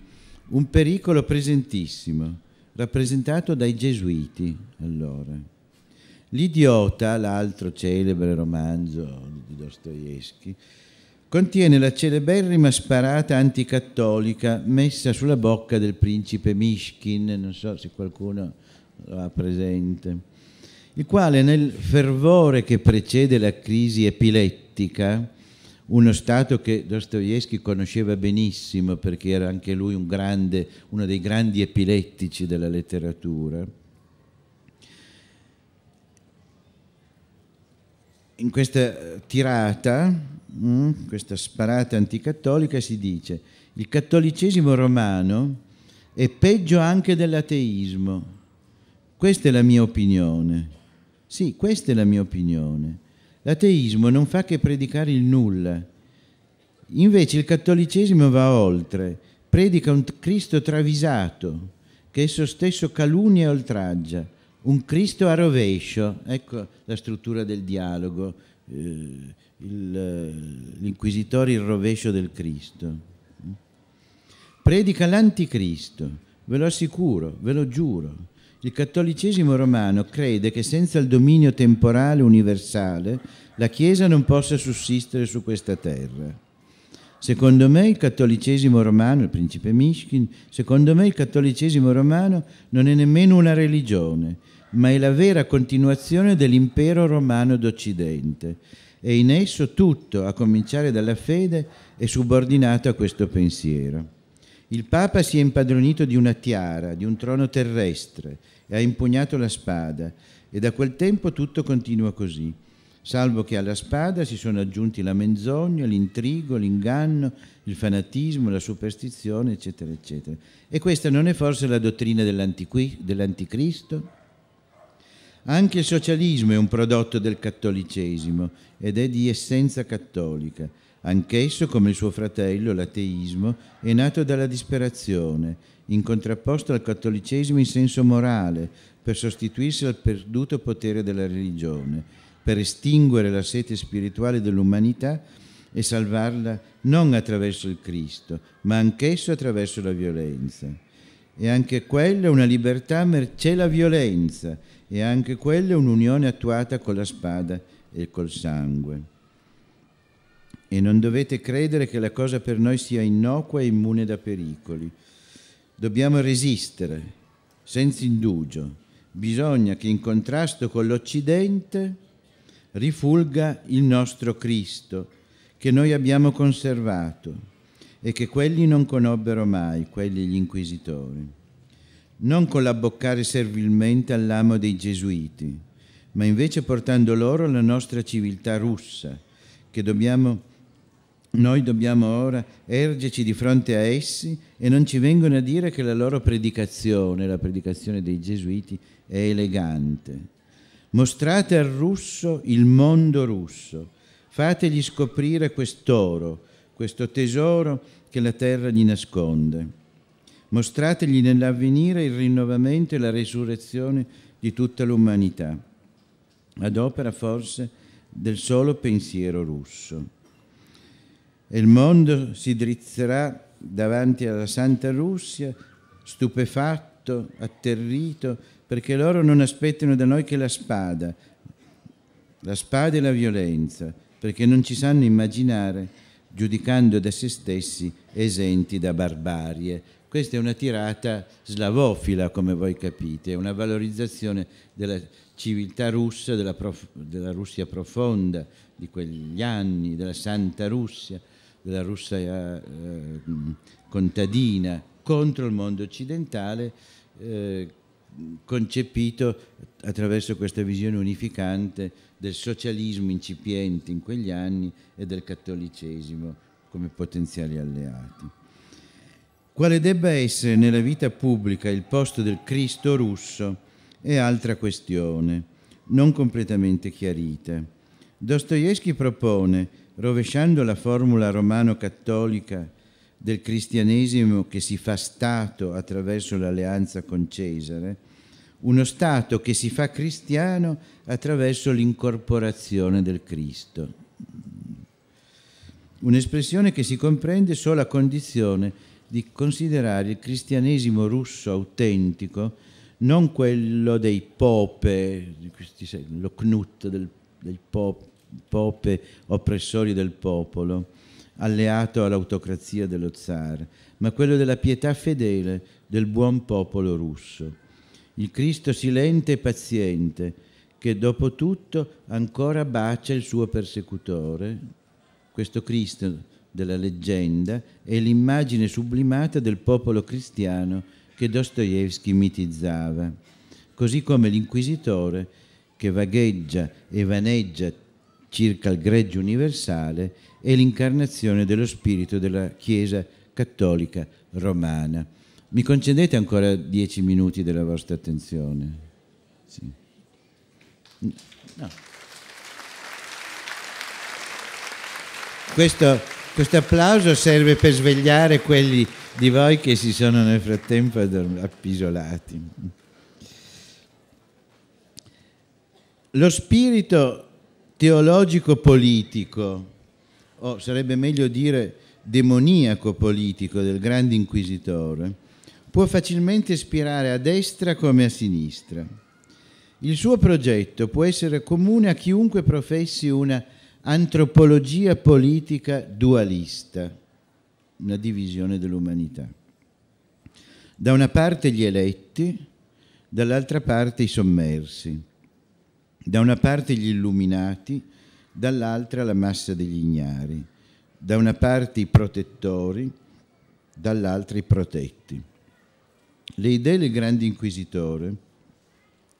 un pericolo presentissimo, rappresentato dai gesuiti, allora. L'idiota, l'altro celebre romanzo di Dostoevsky, contiene la celeberrima sparata anticattolica messa sulla bocca del principe Mishkin, non so se qualcuno lo ha presente, il quale nel fervore che precede la crisi epilettica uno Stato che Dostoevsky conosceva benissimo perché era anche lui un grande, uno dei grandi epilettici della letteratura. In questa tirata, mm, questa sparata anticattolica, si dice il cattolicesimo romano è peggio anche dell'ateismo. Questa è la mia opinione. Sì, questa è la mia opinione L'ateismo non fa che predicare il nulla. Invece il cattolicesimo va oltre, predica un Cristo travisato, che esso stesso calunnia e oltraggia, un Cristo a rovescio, ecco la struttura del dialogo, eh, il, eh, l'inquisitore il rovescio del Cristo. Predica l'anticristo, ve lo assicuro, ve lo giuro il cattolicesimo romano crede che senza il dominio temporale universale la Chiesa non possa sussistere su questa terra. Secondo me il cattolicesimo romano, il principe Mishkin, secondo me il cattolicesimo romano non è nemmeno una religione, ma è la vera continuazione dell'impero romano d'Occidente e in esso tutto, a cominciare dalla fede, è subordinato a questo pensiero. Il Papa si è impadronito di una tiara, di un trono terrestre e ha impugnato la spada e da quel tempo tutto continua così, salvo che alla spada si sono aggiunti la menzogna, l'intrigo, l'inganno, il fanatismo, la superstizione, eccetera, eccetera. E questa non è forse la dottrina dell'anticristo? Anche il socialismo è un prodotto del cattolicesimo ed è di essenza cattolica Anch'esso, come il suo fratello, l'ateismo, è nato dalla disperazione, in contrapposto al cattolicesimo in senso morale, per sostituirsi al perduto potere della religione, per estinguere la sete spirituale dell'umanità e salvarla non attraverso il Cristo, ma anch'esso attraverso la violenza. E anche quella è una libertà mercé la violenza, e anche quella è un'unione attuata con la spada e col sangue e non dovete credere che la cosa per noi sia innocua e immune da pericoli. Dobbiamo resistere, senza indugio. Bisogna che in contrasto con l'Occidente rifulga il nostro Cristo, che noi abbiamo conservato e che quelli non conobbero mai, quelli gli inquisitori. Non collaboccare servilmente all'amo dei gesuiti, ma invece portando loro la nostra civiltà russa, che dobbiamo noi dobbiamo ora ergerci di fronte a essi e non ci vengono a dire che la loro predicazione, la predicazione dei gesuiti, è elegante. Mostrate al russo il mondo russo, fategli scoprire quest'oro, questo tesoro che la terra gli nasconde. Mostrategli nell'avvenire il rinnovamento e la resurrezione di tutta l'umanità, ad opera forse del solo pensiero russo e il mondo si drizzerà davanti alla Santa Russia, stupefatto, atterrito, perché loro non aspettano da noi che la spada, la spada e la violenza, perché non ci sanno immaginare, giudicando da se stessi esenti da barbarie. Questa è una tirata slavofila, come voi capite, è una valorizzazione della civiltà russa, della, prof- della Russia profonda, di quegli anni, della Santa Russia, della Russia eh, eh, contadina contro il mondo occidentale eh, concepito attraverso questa visione unificante del socialismo incipiente in quegli anni e del cattolicesimo come potenziali alleati. Quale debba essere nella vita pubblica il posto del Cristo russo è altra questione, non completamente chiarita. Dostoevsky propone rovesciando la formula romano-cattolica del cristianesimo che si fa Stato attraverso l'alleanza con Cesare, uno Stato che si fa cristiano attraverso l'incorporazione del Cristo. Un'espressione che si comprende solo a condizione di considerare il cristianesimo russo autentico non quello dei pope, lo knut del, del pop, pope oppressori del popolo, alleato all'autocrazia dello zar, ma quello della pietà fedele del buon popolo russo. Il Cristo silente e paziente, che dopo tutto ancora bacia il suo persecutore, questo Cristo della leggenda è l'immagine sublimata del popolo cristiano che Dostoevsky mitizzava, così come l'inquisitore che vagheggia e vaneggia circa il greggio universale e l'incarnazione dello spirito della Chiesa cattolica romana. Mi concedete ancora dieci minuti della vostra attenzione? Sì. No. Questo, questo applauso serve per svegliare quelli di voi che si sono nel frattempo appisolati. Lo spirito teologico-politico, o sarebbe meglio dire demoniaco-politico del grande inquisitore, può facilmente ispirare a destra come a sinistra. Il suo progetto può essere comune a chiunque professi una antropologia politica dualista, una divisione dell'umanità. Da una parte gli eletti, dall'altra parte i sommersi da una parte gli illuminati, dall'altra la massa degli ignari. Da una parte i protettori, dall'altra i protetti. Le idee del grande inquisitore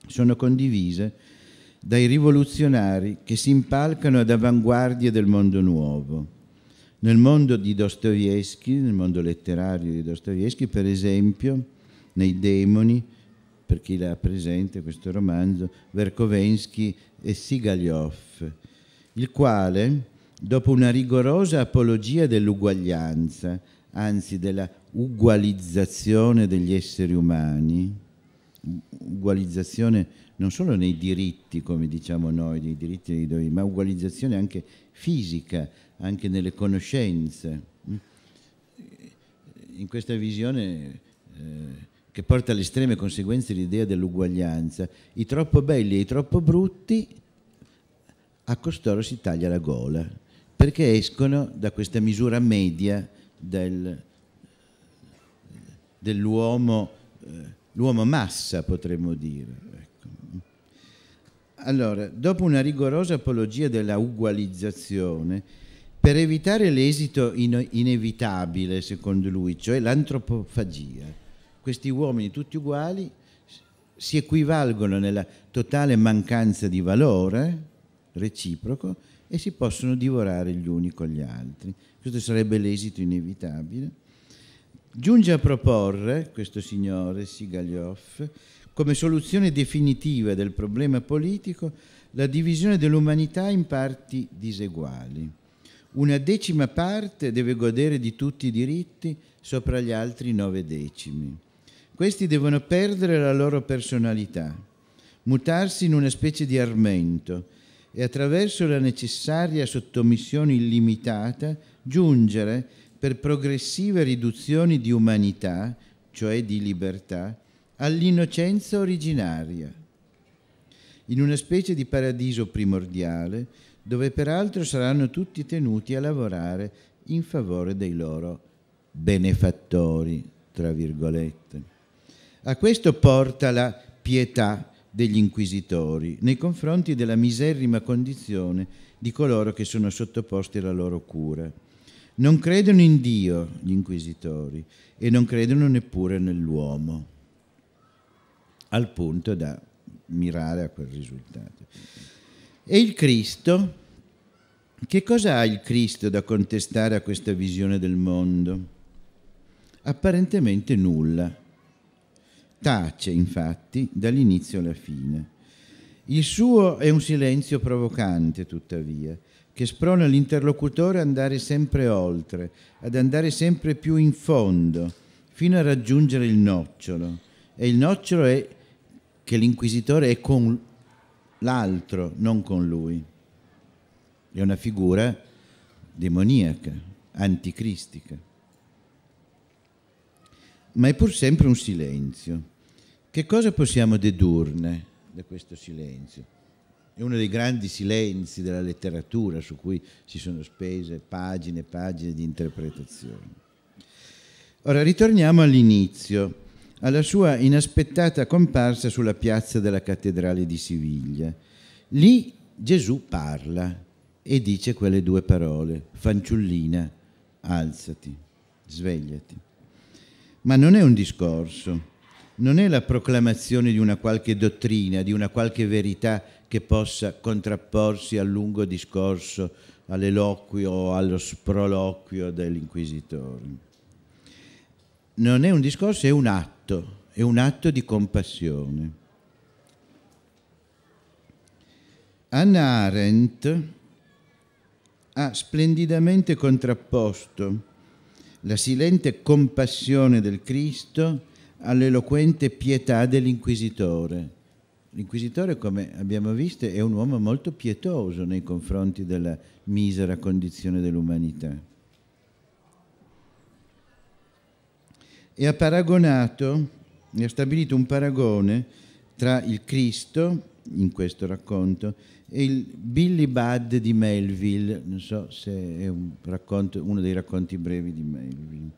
sono condivise dai rivoluzionari che si impalcano ad avanguardia del mondo nuovo. Nel mondo di Dostoevsky, nel mondo letterario di Dostoevsky, per esempio, nei demoni, per chi l'ha presente questo romanzo, Verkovensky e Sigaliov, il quale, dopo una rigorosa apologia dell'uguaglianza, anzi della ugualizzazione degli esseri umani, ugualizzazione non solo nei diritti, come diciamo noi, dei diritti dei doveri, ma ugualizzazione anche fisica, anche nelle conoscenze. In questa visione eh, che porta alle estreme conseguenze l'idea dell'uguaglianza, i troppo belli e i troppo brutti, a costoro si taglia la gola, perché escono da questa misura media del, dell'uomo, eh, l'uomo massa potremmo dire. Ecco. Allora, dopo una rigorosa apologia della ugualizzazione, per evitare l'esito inevitabile, secondo lui, cioè l'antropofagia, questi uomini tutti uguali si equivalgono nella totale mancanza di valore reciproco e si possono divorare gli uni con gli altri. Questo sarebbe l'esito inevitabile. Giunge a proporre questo signore Sigalioff come soluzione definitiva del problema politico la divisione dell'umanità in parti diseguali. Una decima parte deve godere di tutti i diritti sopra gli altri nove decimi questi devono perdere la loro personalità, mutarsi in una specie di armento e attraverso la necessaria sottomissione illimitata giungere per progressive riduzioni di umanità, cioè di libertà, all'innocenza originaria, in una specie di paradiso primordiale dove peraltro saranno tutti tenuti a lavorare in favore dei loro benefattori, tra virgolette. A questo porta la pietà degli inquisitori nei confronti della miserrima condizione di coloro che sono sottoposti alla loro cura. Non credono in Dio gli inquisitori e non credono neppure nell'uomo, al punto da mirare a quel risultato. E il Cristo? Che cosa ha il Cristo da contestare a questa visione del mondo? Apparentemente nulla Tace, infatti, dall'inizio alla fine. Il suo è un silenzio provocante, tuttavia, che sprona l'interlocutore ad andare sempre oltre, ad andare sempre più in fondo, fino a raggiungere il nocciolo. E il nocciolo è che l'inquisitore è con l'altro, non con lui. È una figura demoniaca, anticristica. Ma è pur sempre un silenzio. Che cosa possiamo dedurne da questo silenzio? È uno dei grandi silenzi della letteratura su cui si sono spese pagine e pagine di interpretazioni. Ora ritorniamo all'inizio, alla sua inaspettata comparsa sulla piazza della cattedrale di Siviglia. Lì Gesù parla e dice quelle due parole, fanciullina, alzati, svegliati. Ma non è un discorso non è la proclamazione di una qualche dottrina, di una qualche verità che possa contrapporsi al lungo discorso, all'eloquio o allo sproloquio dell'inquisitore. Non è un discorso, è un atto, è un atto di compassione. Anna Arendt ha splendidamente contrapposto la silente compassione del Cristo all'eloquente pietà dell'inquisitore. L'inquisitore, come abbiamo visto, è un uomo molto pietoso nei confronti della misera condizione dell'umanità. E ha paragonato, ha stabilito un paragone tra il Cristo, in questo racconto, e il Billy Budd di Melville, non so se è un racconto, uno dei racconti brevi di Melville.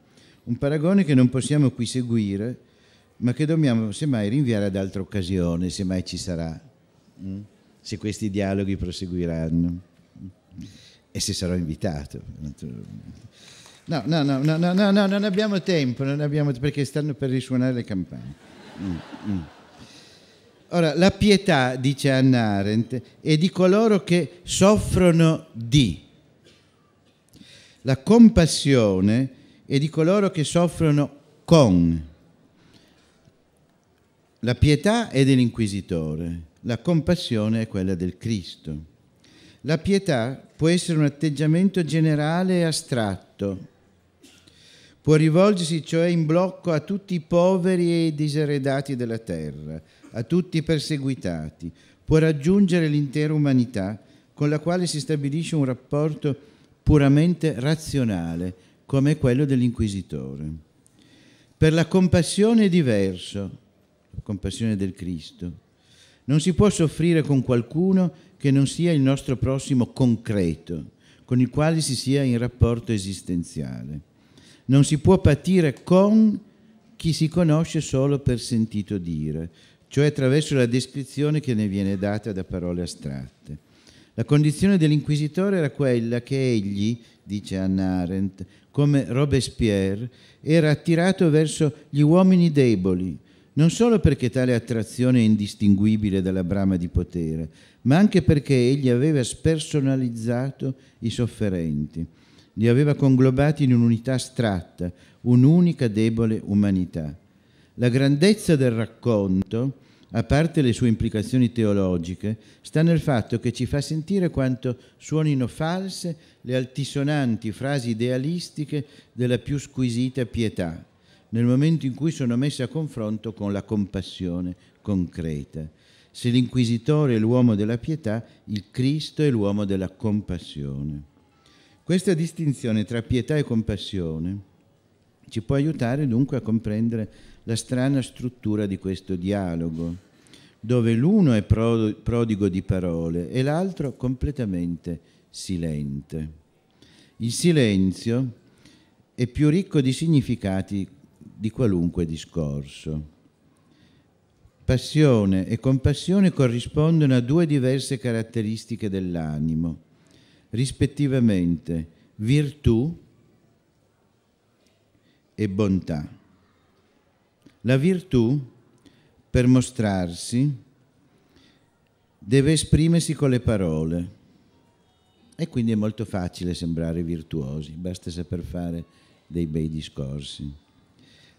Un paragone che non possiamo qui seguire, ma che dobbiamo semmai rinviare ad altra occasione, se mai ci sarà, mm, se questi dialoghi proseguiranno e se sarò invitato. No, no, no, no, no, no, no non abbiamo tempo, non abbiamo, perché stanno per risuonare le campane. Mm, mm, Ora, la pietà, dice Anna Arendt, è di coloro che soffrono di. La compassione è di coloro che soffrono con. La pietà è dell'inquisitore, la compassione è quella del Cristo. La pietà può essere un atteggiamento generale e astratto, può rivolgersi cioè in blocco a tutti i poveri e i diseredati della terra, a tutti i perseguitati, può raggiungere l'intera umanità con la quale si stabilisce un rapporto puramente razionale come quello dell'inquisitore. Per la compassione è diverso, compassione del Cristo. Non si può soffrire con qualcuno che non sia il nostro prossimo concreto, con il quale si sia in rapporto esistenziale. Non si può patire con chi si conosce solo per sentito dire, cioè attraverso la descrizione che ne viene data da parole astratte. La condizione dell'inquisitore era quella che egli, dice Anna Arendt, come Robespierre, era attirato verso gli uomini deboli, non solo perché tale attrazione è indistinguibile dalla brama di potere, ma anche perché egli aveva spersonalizzato i sofferenti, li aveva conglobati in un'unità astratta, un'unica debole umanità. La grandezza del racconto, a parte le sue implicazioni teologiche, sta nel fatto che ci fa sentire quanto suonino false le altisonanti frasi idealistiche della più squisita pietà nel momento in cui sono messe a confronto con la compassione concreta. Se l'inquisitore è l'uomo della pietà, il Cristo è l'uomo della compassione. Questa distinzione tra pietà e compassione ci può aiutare dunque a comprendere la strana struttura di questo dialogo, dove l'uno è prodigo di parole e l'altro completamente silente. Il silenzio è più ricco di significati di qualunque discorso. Passione e compassione corrispondono a due diverse caratteristiche dell'animo, rispettivamente virtù e bontà. La virtù, per mostrarsi, deve esprimersi con le parole e quindi è molto facile sembrare virtuosi, basta saper fare dei bei discorsi.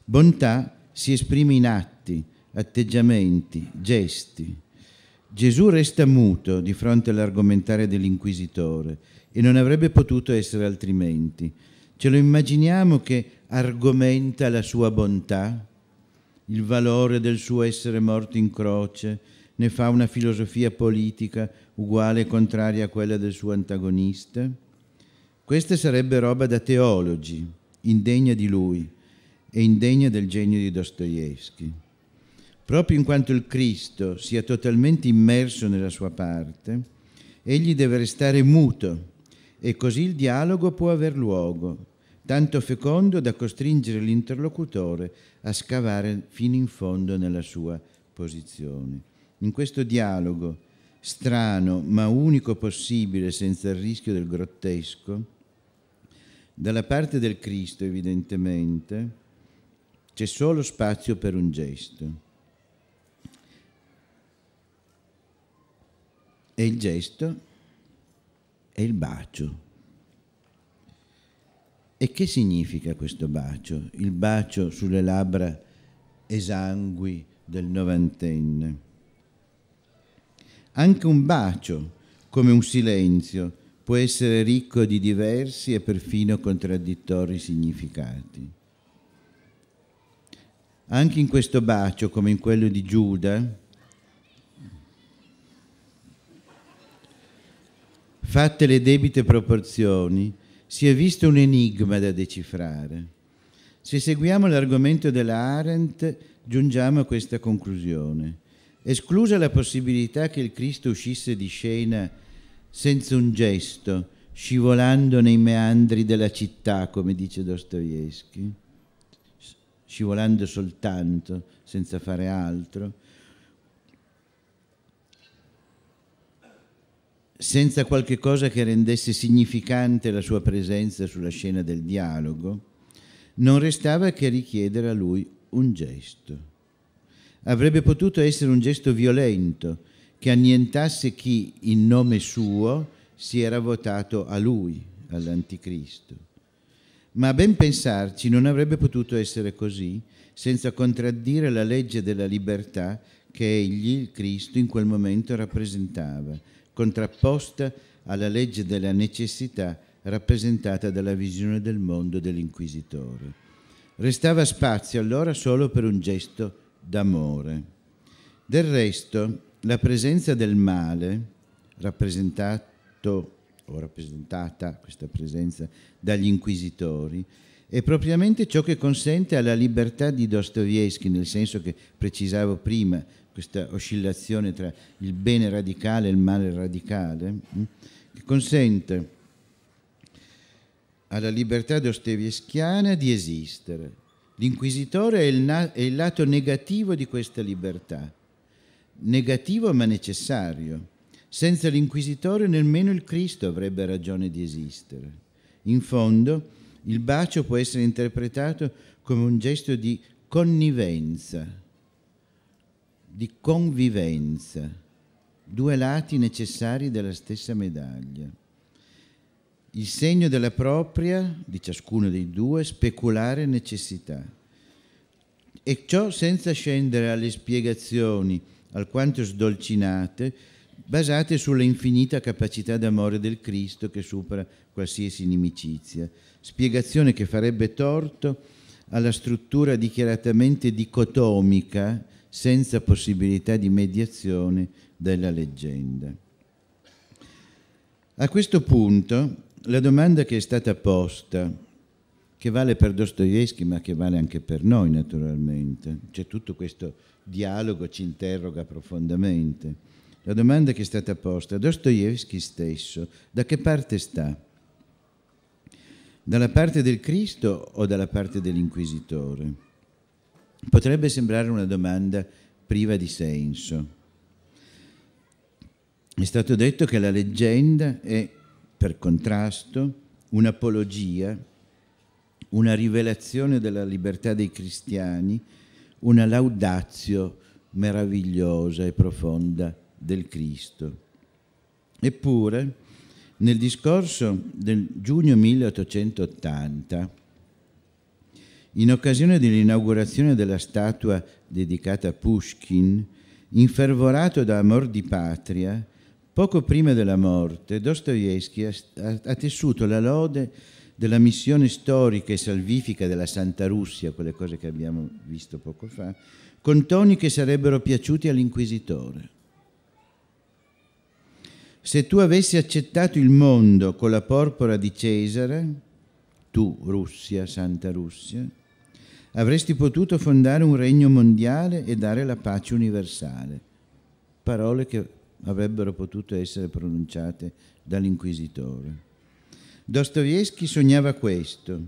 Bontà si esprime in atti, atteggiamenti, gesti. Gesù resta muto di fronte all'argomentare dell'inquisitore e non avrebbe potuto essere altrimenti. Ce lo immaginiamo che argomenta la sua bontà, il valore del suo essere morto in croce, ne fa una filosofia politica uguale e contraria a quella del suo antagonista? Questa sarebbe roba da teologi, indegna di lui e indegna del genio di Dostoevsky. Proprio in quanto il Cristo sia totalmente immerso nella sua parte, egli deve restare muto e così il dialogo può aver luogo, tanto fecondo da costringere l'interlocutore a scavare fino in fondo nella sua posizione. In questo dialogo, strano ma unico possibile senza il rischio del grottesco, dalla parte del Cristo evidentemente, c'è solo spazio per un gesto. E il gesto è il bacio. E che significa questo bacio? Il bacio sulle labbra esangui del novantenne. Anche un bacio, come un silenzio, può essere ricco di diversi e perfino contraddittori significati. Anche in questo bacio, come in quello di Giuda, fatte le debite proporzioni, si è visto un enigma da decifrare. Se seguiamo l'argomento della Arendt, giungiamo a questa conclusione. Esclusa la possibilità che il Cristo uscisse di scena senza un gesto, scivolando nei meandri della città, come dice Dostoevsky, scivolando soltanto, senza fare altro, senza qualche cosa che rendesse significante la sua presenza sulla scena del dialogo, non restava che richiedere a lui un gesto. Avrebbe potuto essere un gesto violento che annientasse chi in nome suo si era votato a lui, all'anticristo ma a ben pensarci non avrebbe potuto essere così senza contraddire la legge della libertà che egli, il Cristo, in quel momento rappresentava, contrapposta alla legge della necessità rappresentata dalla visione del mondo dell'inquisitore. Restava spazio allora solo per un gesto d'amore. Del resto, la presenza del male, rappresentato o rappresentata questa presenza dagli inquisitori, è propriamente ciò che consente alla libertà di Dostoevsky, nel senso che precisavo prima, questa oscillazione tra il bene radicale e il male radicale, mm, che consente alla libertà dostoevskiana di esistere. L'inquisitore è il, na- è il lato negativo di questa libertà, negativo ma necessario senza l'inquisitore nemmeno il Cristo avrebbe ragione di esistere. In fondo, il bacio può essere interpretato come un gesto di connivenza, di convivenza, due lati necessari della stessa medaglia. Il segno della propria, di ciascuno dei due, speculare necessità. E ciò senza scendere alle spiegazioni alquanto sdolcinate basate sulla infinita capacità d'amore del Cristo che supera qualsiasi inimicizia, spiegazione che farebbe torto alla struttura dichiaratamente dicotomica, senza possibilità di mediazione della leggenda. A questo punto la domanda che è stata posta, che vale per Dostoevsky ma che vale anche per noi naturalmente, c'è tutto questo dialogo ci interroga profondamente, la domanda che è stata posta a Dostoevsky stesso, da che parte sta? Dalla parte del Cristo o dalla parte dell'inquisitore? Potrebbe sembrare una domanda priva di senso. È stato detto che la leggenda è, per contrasto, un'apologia, una rivelazione della libertà dei cristiani, una laudazio meravigliosa e profonda del Cristo. Eppure, nel discorso del giugno 1880, in occasione dell'inaugurazione della statua dedicata a Pushkin, infervorato da amor di patria, poco prima della morte, Dostoevsky ha, tessuto la lode della missione storica e salvifica della Santa Russia, quelle cose che abbiamo visto poco fa, con toni che sarebbero piaciuti all'inquisitore. Se tu avessi accettato il mondo con la porpora di Cesare, tu, Russia, Santa Russia, avresti potuto fondare un regno mondiale e dare la pace universale. Parole che avrebbero potuto essere pronunciate dall'inquisitore. Dostoevsky sognava questo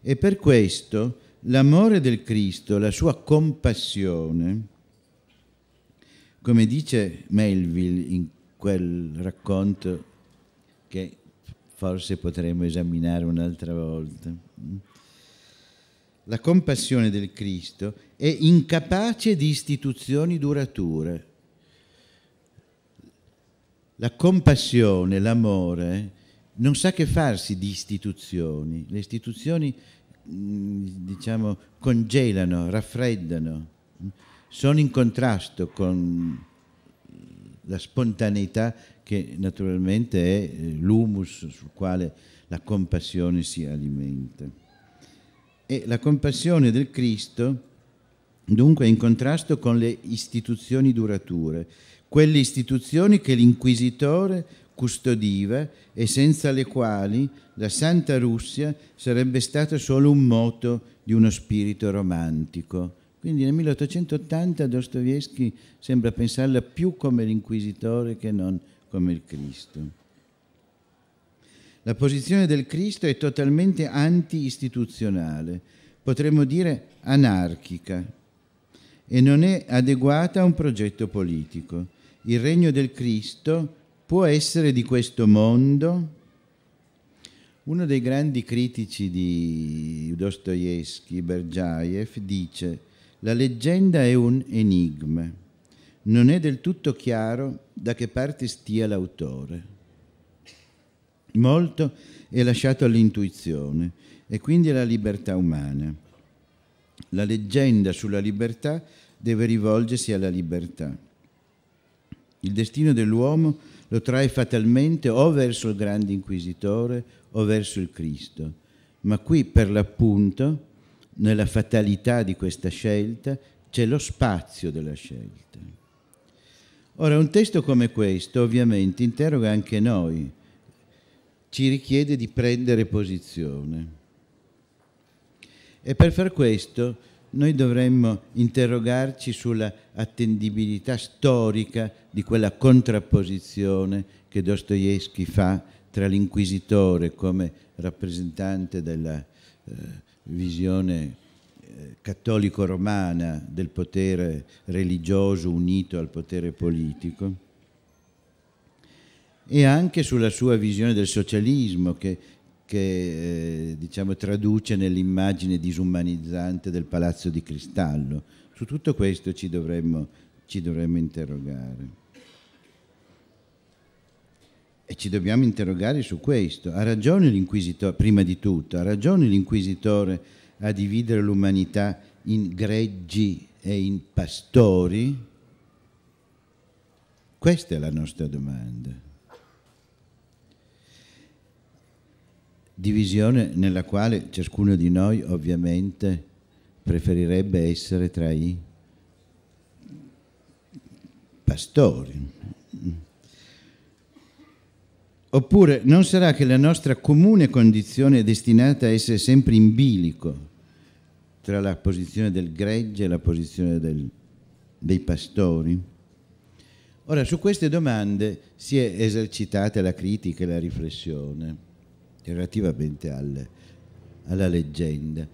e per questo l'amore del Cristo, la sua compassione, come dice Melville in quel racconto che forse potremmo esaminare un'altra volta. La compassione del Cristo è incapace di istituzioni durature. La compassione, l'amore, non sa che farsi di istituzioni. Le istituzioni, mm, diciamo, congelano, raffreddano, sono in contrasto con la spontaneità che naturalmente è eh, l'humus sul quale la compassione si alimenta. E la compassione del Cristo dunque è in contrasto con le istituzioni durature, quelle istituzioni che l'inquisitore custodiva e senza le quali la Santa Russia sarebbe stata solo un moto di uno spirito romantico, quindi nel 1880 Dostoevsky sembra pensarla più come l'inquisitore che non come il Cristo. La posizione del Cristo è totalmente anti-istituzionale, potremmo dire anarchica, e non è adeguata a un progetto politico. Il regno del Cristo può essere di questo mondo. Uno dei grandi critici di Dostoevsky, Bergiaev, dice la leggenda è un enigma. Non è del tutto chiaro da che parte stia l'autore. Molto è lasciato all'intuizione e quindi alla libertà umana. La leggenda sulla libertà deve rivolgersi alla libertà. Il destino dell'uomo lo trae fatalmente o verso il grande inquisitore o verso il Cristo, ma qui per l'appunto nella fatalità di questa scelta c'è lo spazio della scelta. Ora, un testo come questo ovviamente interroga anche noi, ci richiede di prendere posizione. E per far questo noi dovremmo interrogarci sulla attendibilità storica di quella contrapposizione che Dostoevsky fa tra l'inquisitore come rappresentante della eh, visione eh, cattolico-romana del potere religioso unito al potere politico e anche sulla sua visione del socialismo che, che eh, diciamo, traduce nell'immagine disumanizzante del palazzo di cristallo. Su tutto questo ci dovremmo, ci dovremmo interrogare. E ci dobbiamo interrogare su questo. Ha ragione l'inquisitore, prima di tutto, ha ragione l'inquisitore a dividere l'umanità in greggi e in pastori? Questa è la nostra domanda. Divisione nella quale ciascuno di noi ovviamente preferirebbe essere tra i pastori. Oppure non sarà che la nostra comune condizione è destinata a essere sempre in bilico tra la posizione del gregge e la posizione del, dei pastori? Ora, su queste domande si è esercitata la critica e la riflessione relativamente al, alla leggenda.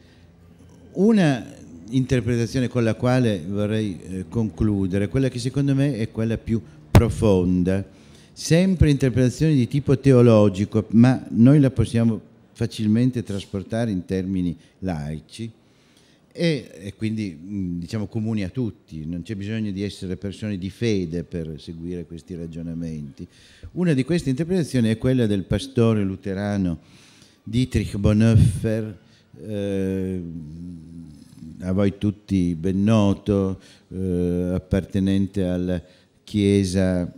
Una interpretazione con la quale vorrei eh, concludere, quella che secondo me è quella più profonda, sempre interpretazioni di tipo teologico, ma noi la possiamo facilmente trasportare in termini laici e, e quindi mm, diciamo comuni a tutti, non c'è bisogno di essere persone di fede per seguire questi ragionamenti. Una di queste interpretazioni è quella del pastore luterano Dietrich Bonhoeffer, eh, a voi tutti ben noto, eh, appartenente alla Chiesa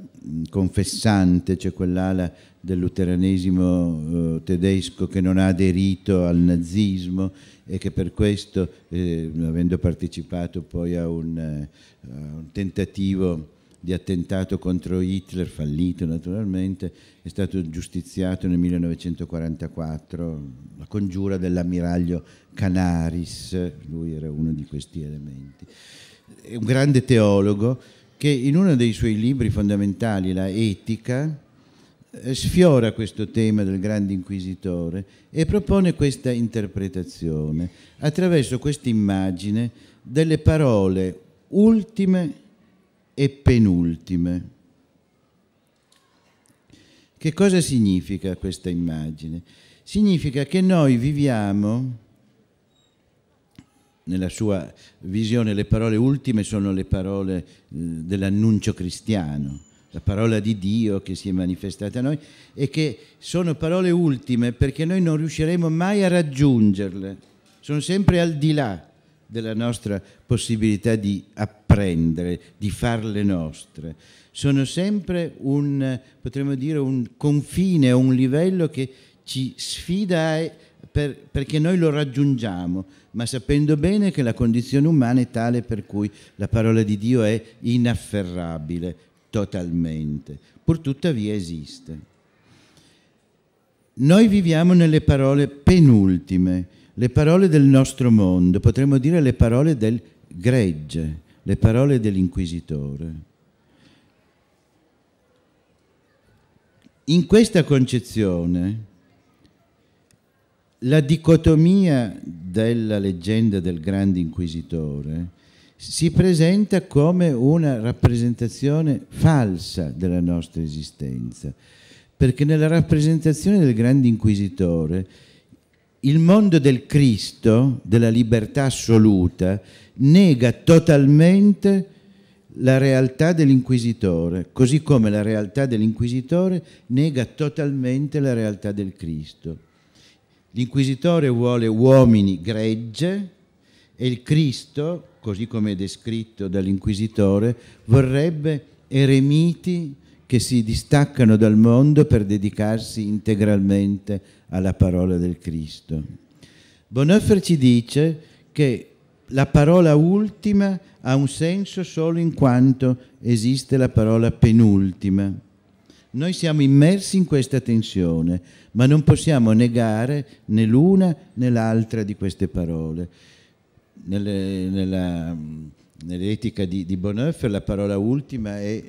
confessante, c'è quell'ala del luteranesimo eh, tedesco che non ha aderito al nazismo e che per questo, eh, avendo partecipato poi a un, eh, a un, tentativo di attentato contro Hitler, fallito naturalmente, è stato giustiziato nel 1944, la congiura dell'ammiraglio Canaris, lui era uno di questi elementi. È un grande teologo, che in uno dei suoi libri fondamentali, La Etica, eh, sfiora questo tema del grande inquisitore e propone questa interpretazione attraverso questa immagine delle parole ultime e penultime. Che cosa significa questa immagine? Significa che noi viviamo nella sua visione le parole ultime sono le parole eh, dell'annuncio cristiano, la parola di Dio che si è manifestata a noi e che sono parole ultime perché noi non riusciremo mai a raggiungerle, sono sempre al di là della nostra possibilità di apprendere, di farle nostre. Sono sempre un, potremmo dire, un confine, un livello che ci sfida per, perché noi lo raggiungiamo, ma sapendo bene che la condizione umana è tale per cui la parola di Dio è inafferrabile totalmente, pur tuttavia esiste. Noi viviamo nelle parole penultime, le parole del nostro mondo, potremmo dire le parole del gregge, le parole dell'inquisitore. In questa concezione la dicotomia della leggenda del grande inquisitore si presenta come una rappresentazione falsa della nostra esistenza, perché nella rappresentazione del grande inquisitore il mondo del Cristo, della libertà assoluta, nega totalmente la realtà dell'inquisitore, così come la realtà dell'inquisitore nega totalmente la realtà del Cristo. L'inquisitore vuole uomini gregge e il Cristo, così come è descritto dall'inquisitore, vorrebbe eremiti che si distaccano dal mondo per dedicarsi integralmente alla parola del Cristo. Bonhoeffer ci dice che la parola ultima ha un senso solo in quanto esiste la parola penultima. Noi siamo immersi in questa tensione, ma non possiamo negare né l'una né l'altra di queste parole. Nelle, nella, nell'etica di, di Bonhoeffer la parola ultima è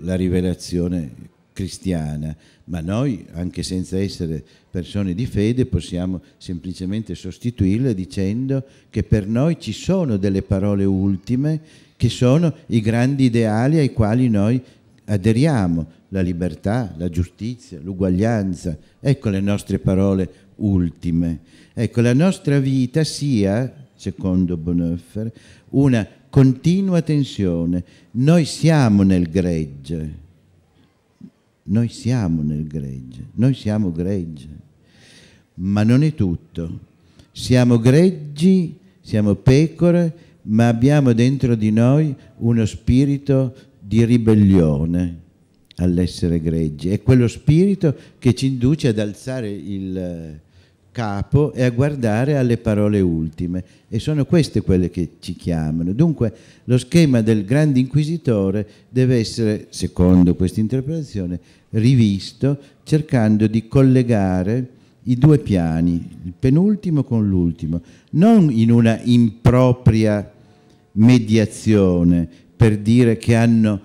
la rivelazione cristiana, ma noi, anche senza essere persone di fede, possiamo semplicemente sostituirla dicendo che per noi ci sono delle parole ultime che sono i grandi ideali ai quali noi aderiamo, la libertà, la giustizia, l'uguaglianza. Ecco le nostre parole ultime. Ecco, la nostra vita sia, secondo Bonhoeffer, una continua tensione. Noi siamo nel gregge. Noi siamo nel gregge. Noi siamo gregge. Ma non è tutto. Siamo greggi, siamo pecore, ma abbiamo dentro di noi uno spirito di ribellione all'essere greggi, è quello spirito che ci induce ad alzare il eh, capo e a guardare alle parole ultime e sono queste quelle che ci chiamano. Dunque lo schema del grande inquisitore deve essere, secondo questa interpretazione, rivisto cercando di collegare i due piani, il penultimo con l'ultimo, non in una impropria mediazione per dire che hanno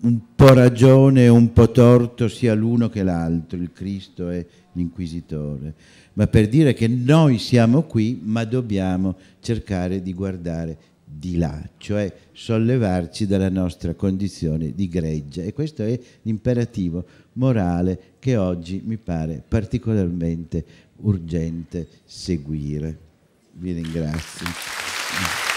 un po' ragione e un po' torto sia l'uno che l'altro, il Cristo e l'inquisitore, ma per dire che noi siamo qui, ma dobbiamo cercare di guardare di là, cioè sollevarci dalla nostra condizione di greggia e questo è l'imperativo morale che oggi mi pare particolarmente urgente seguire. Vi ringrazio.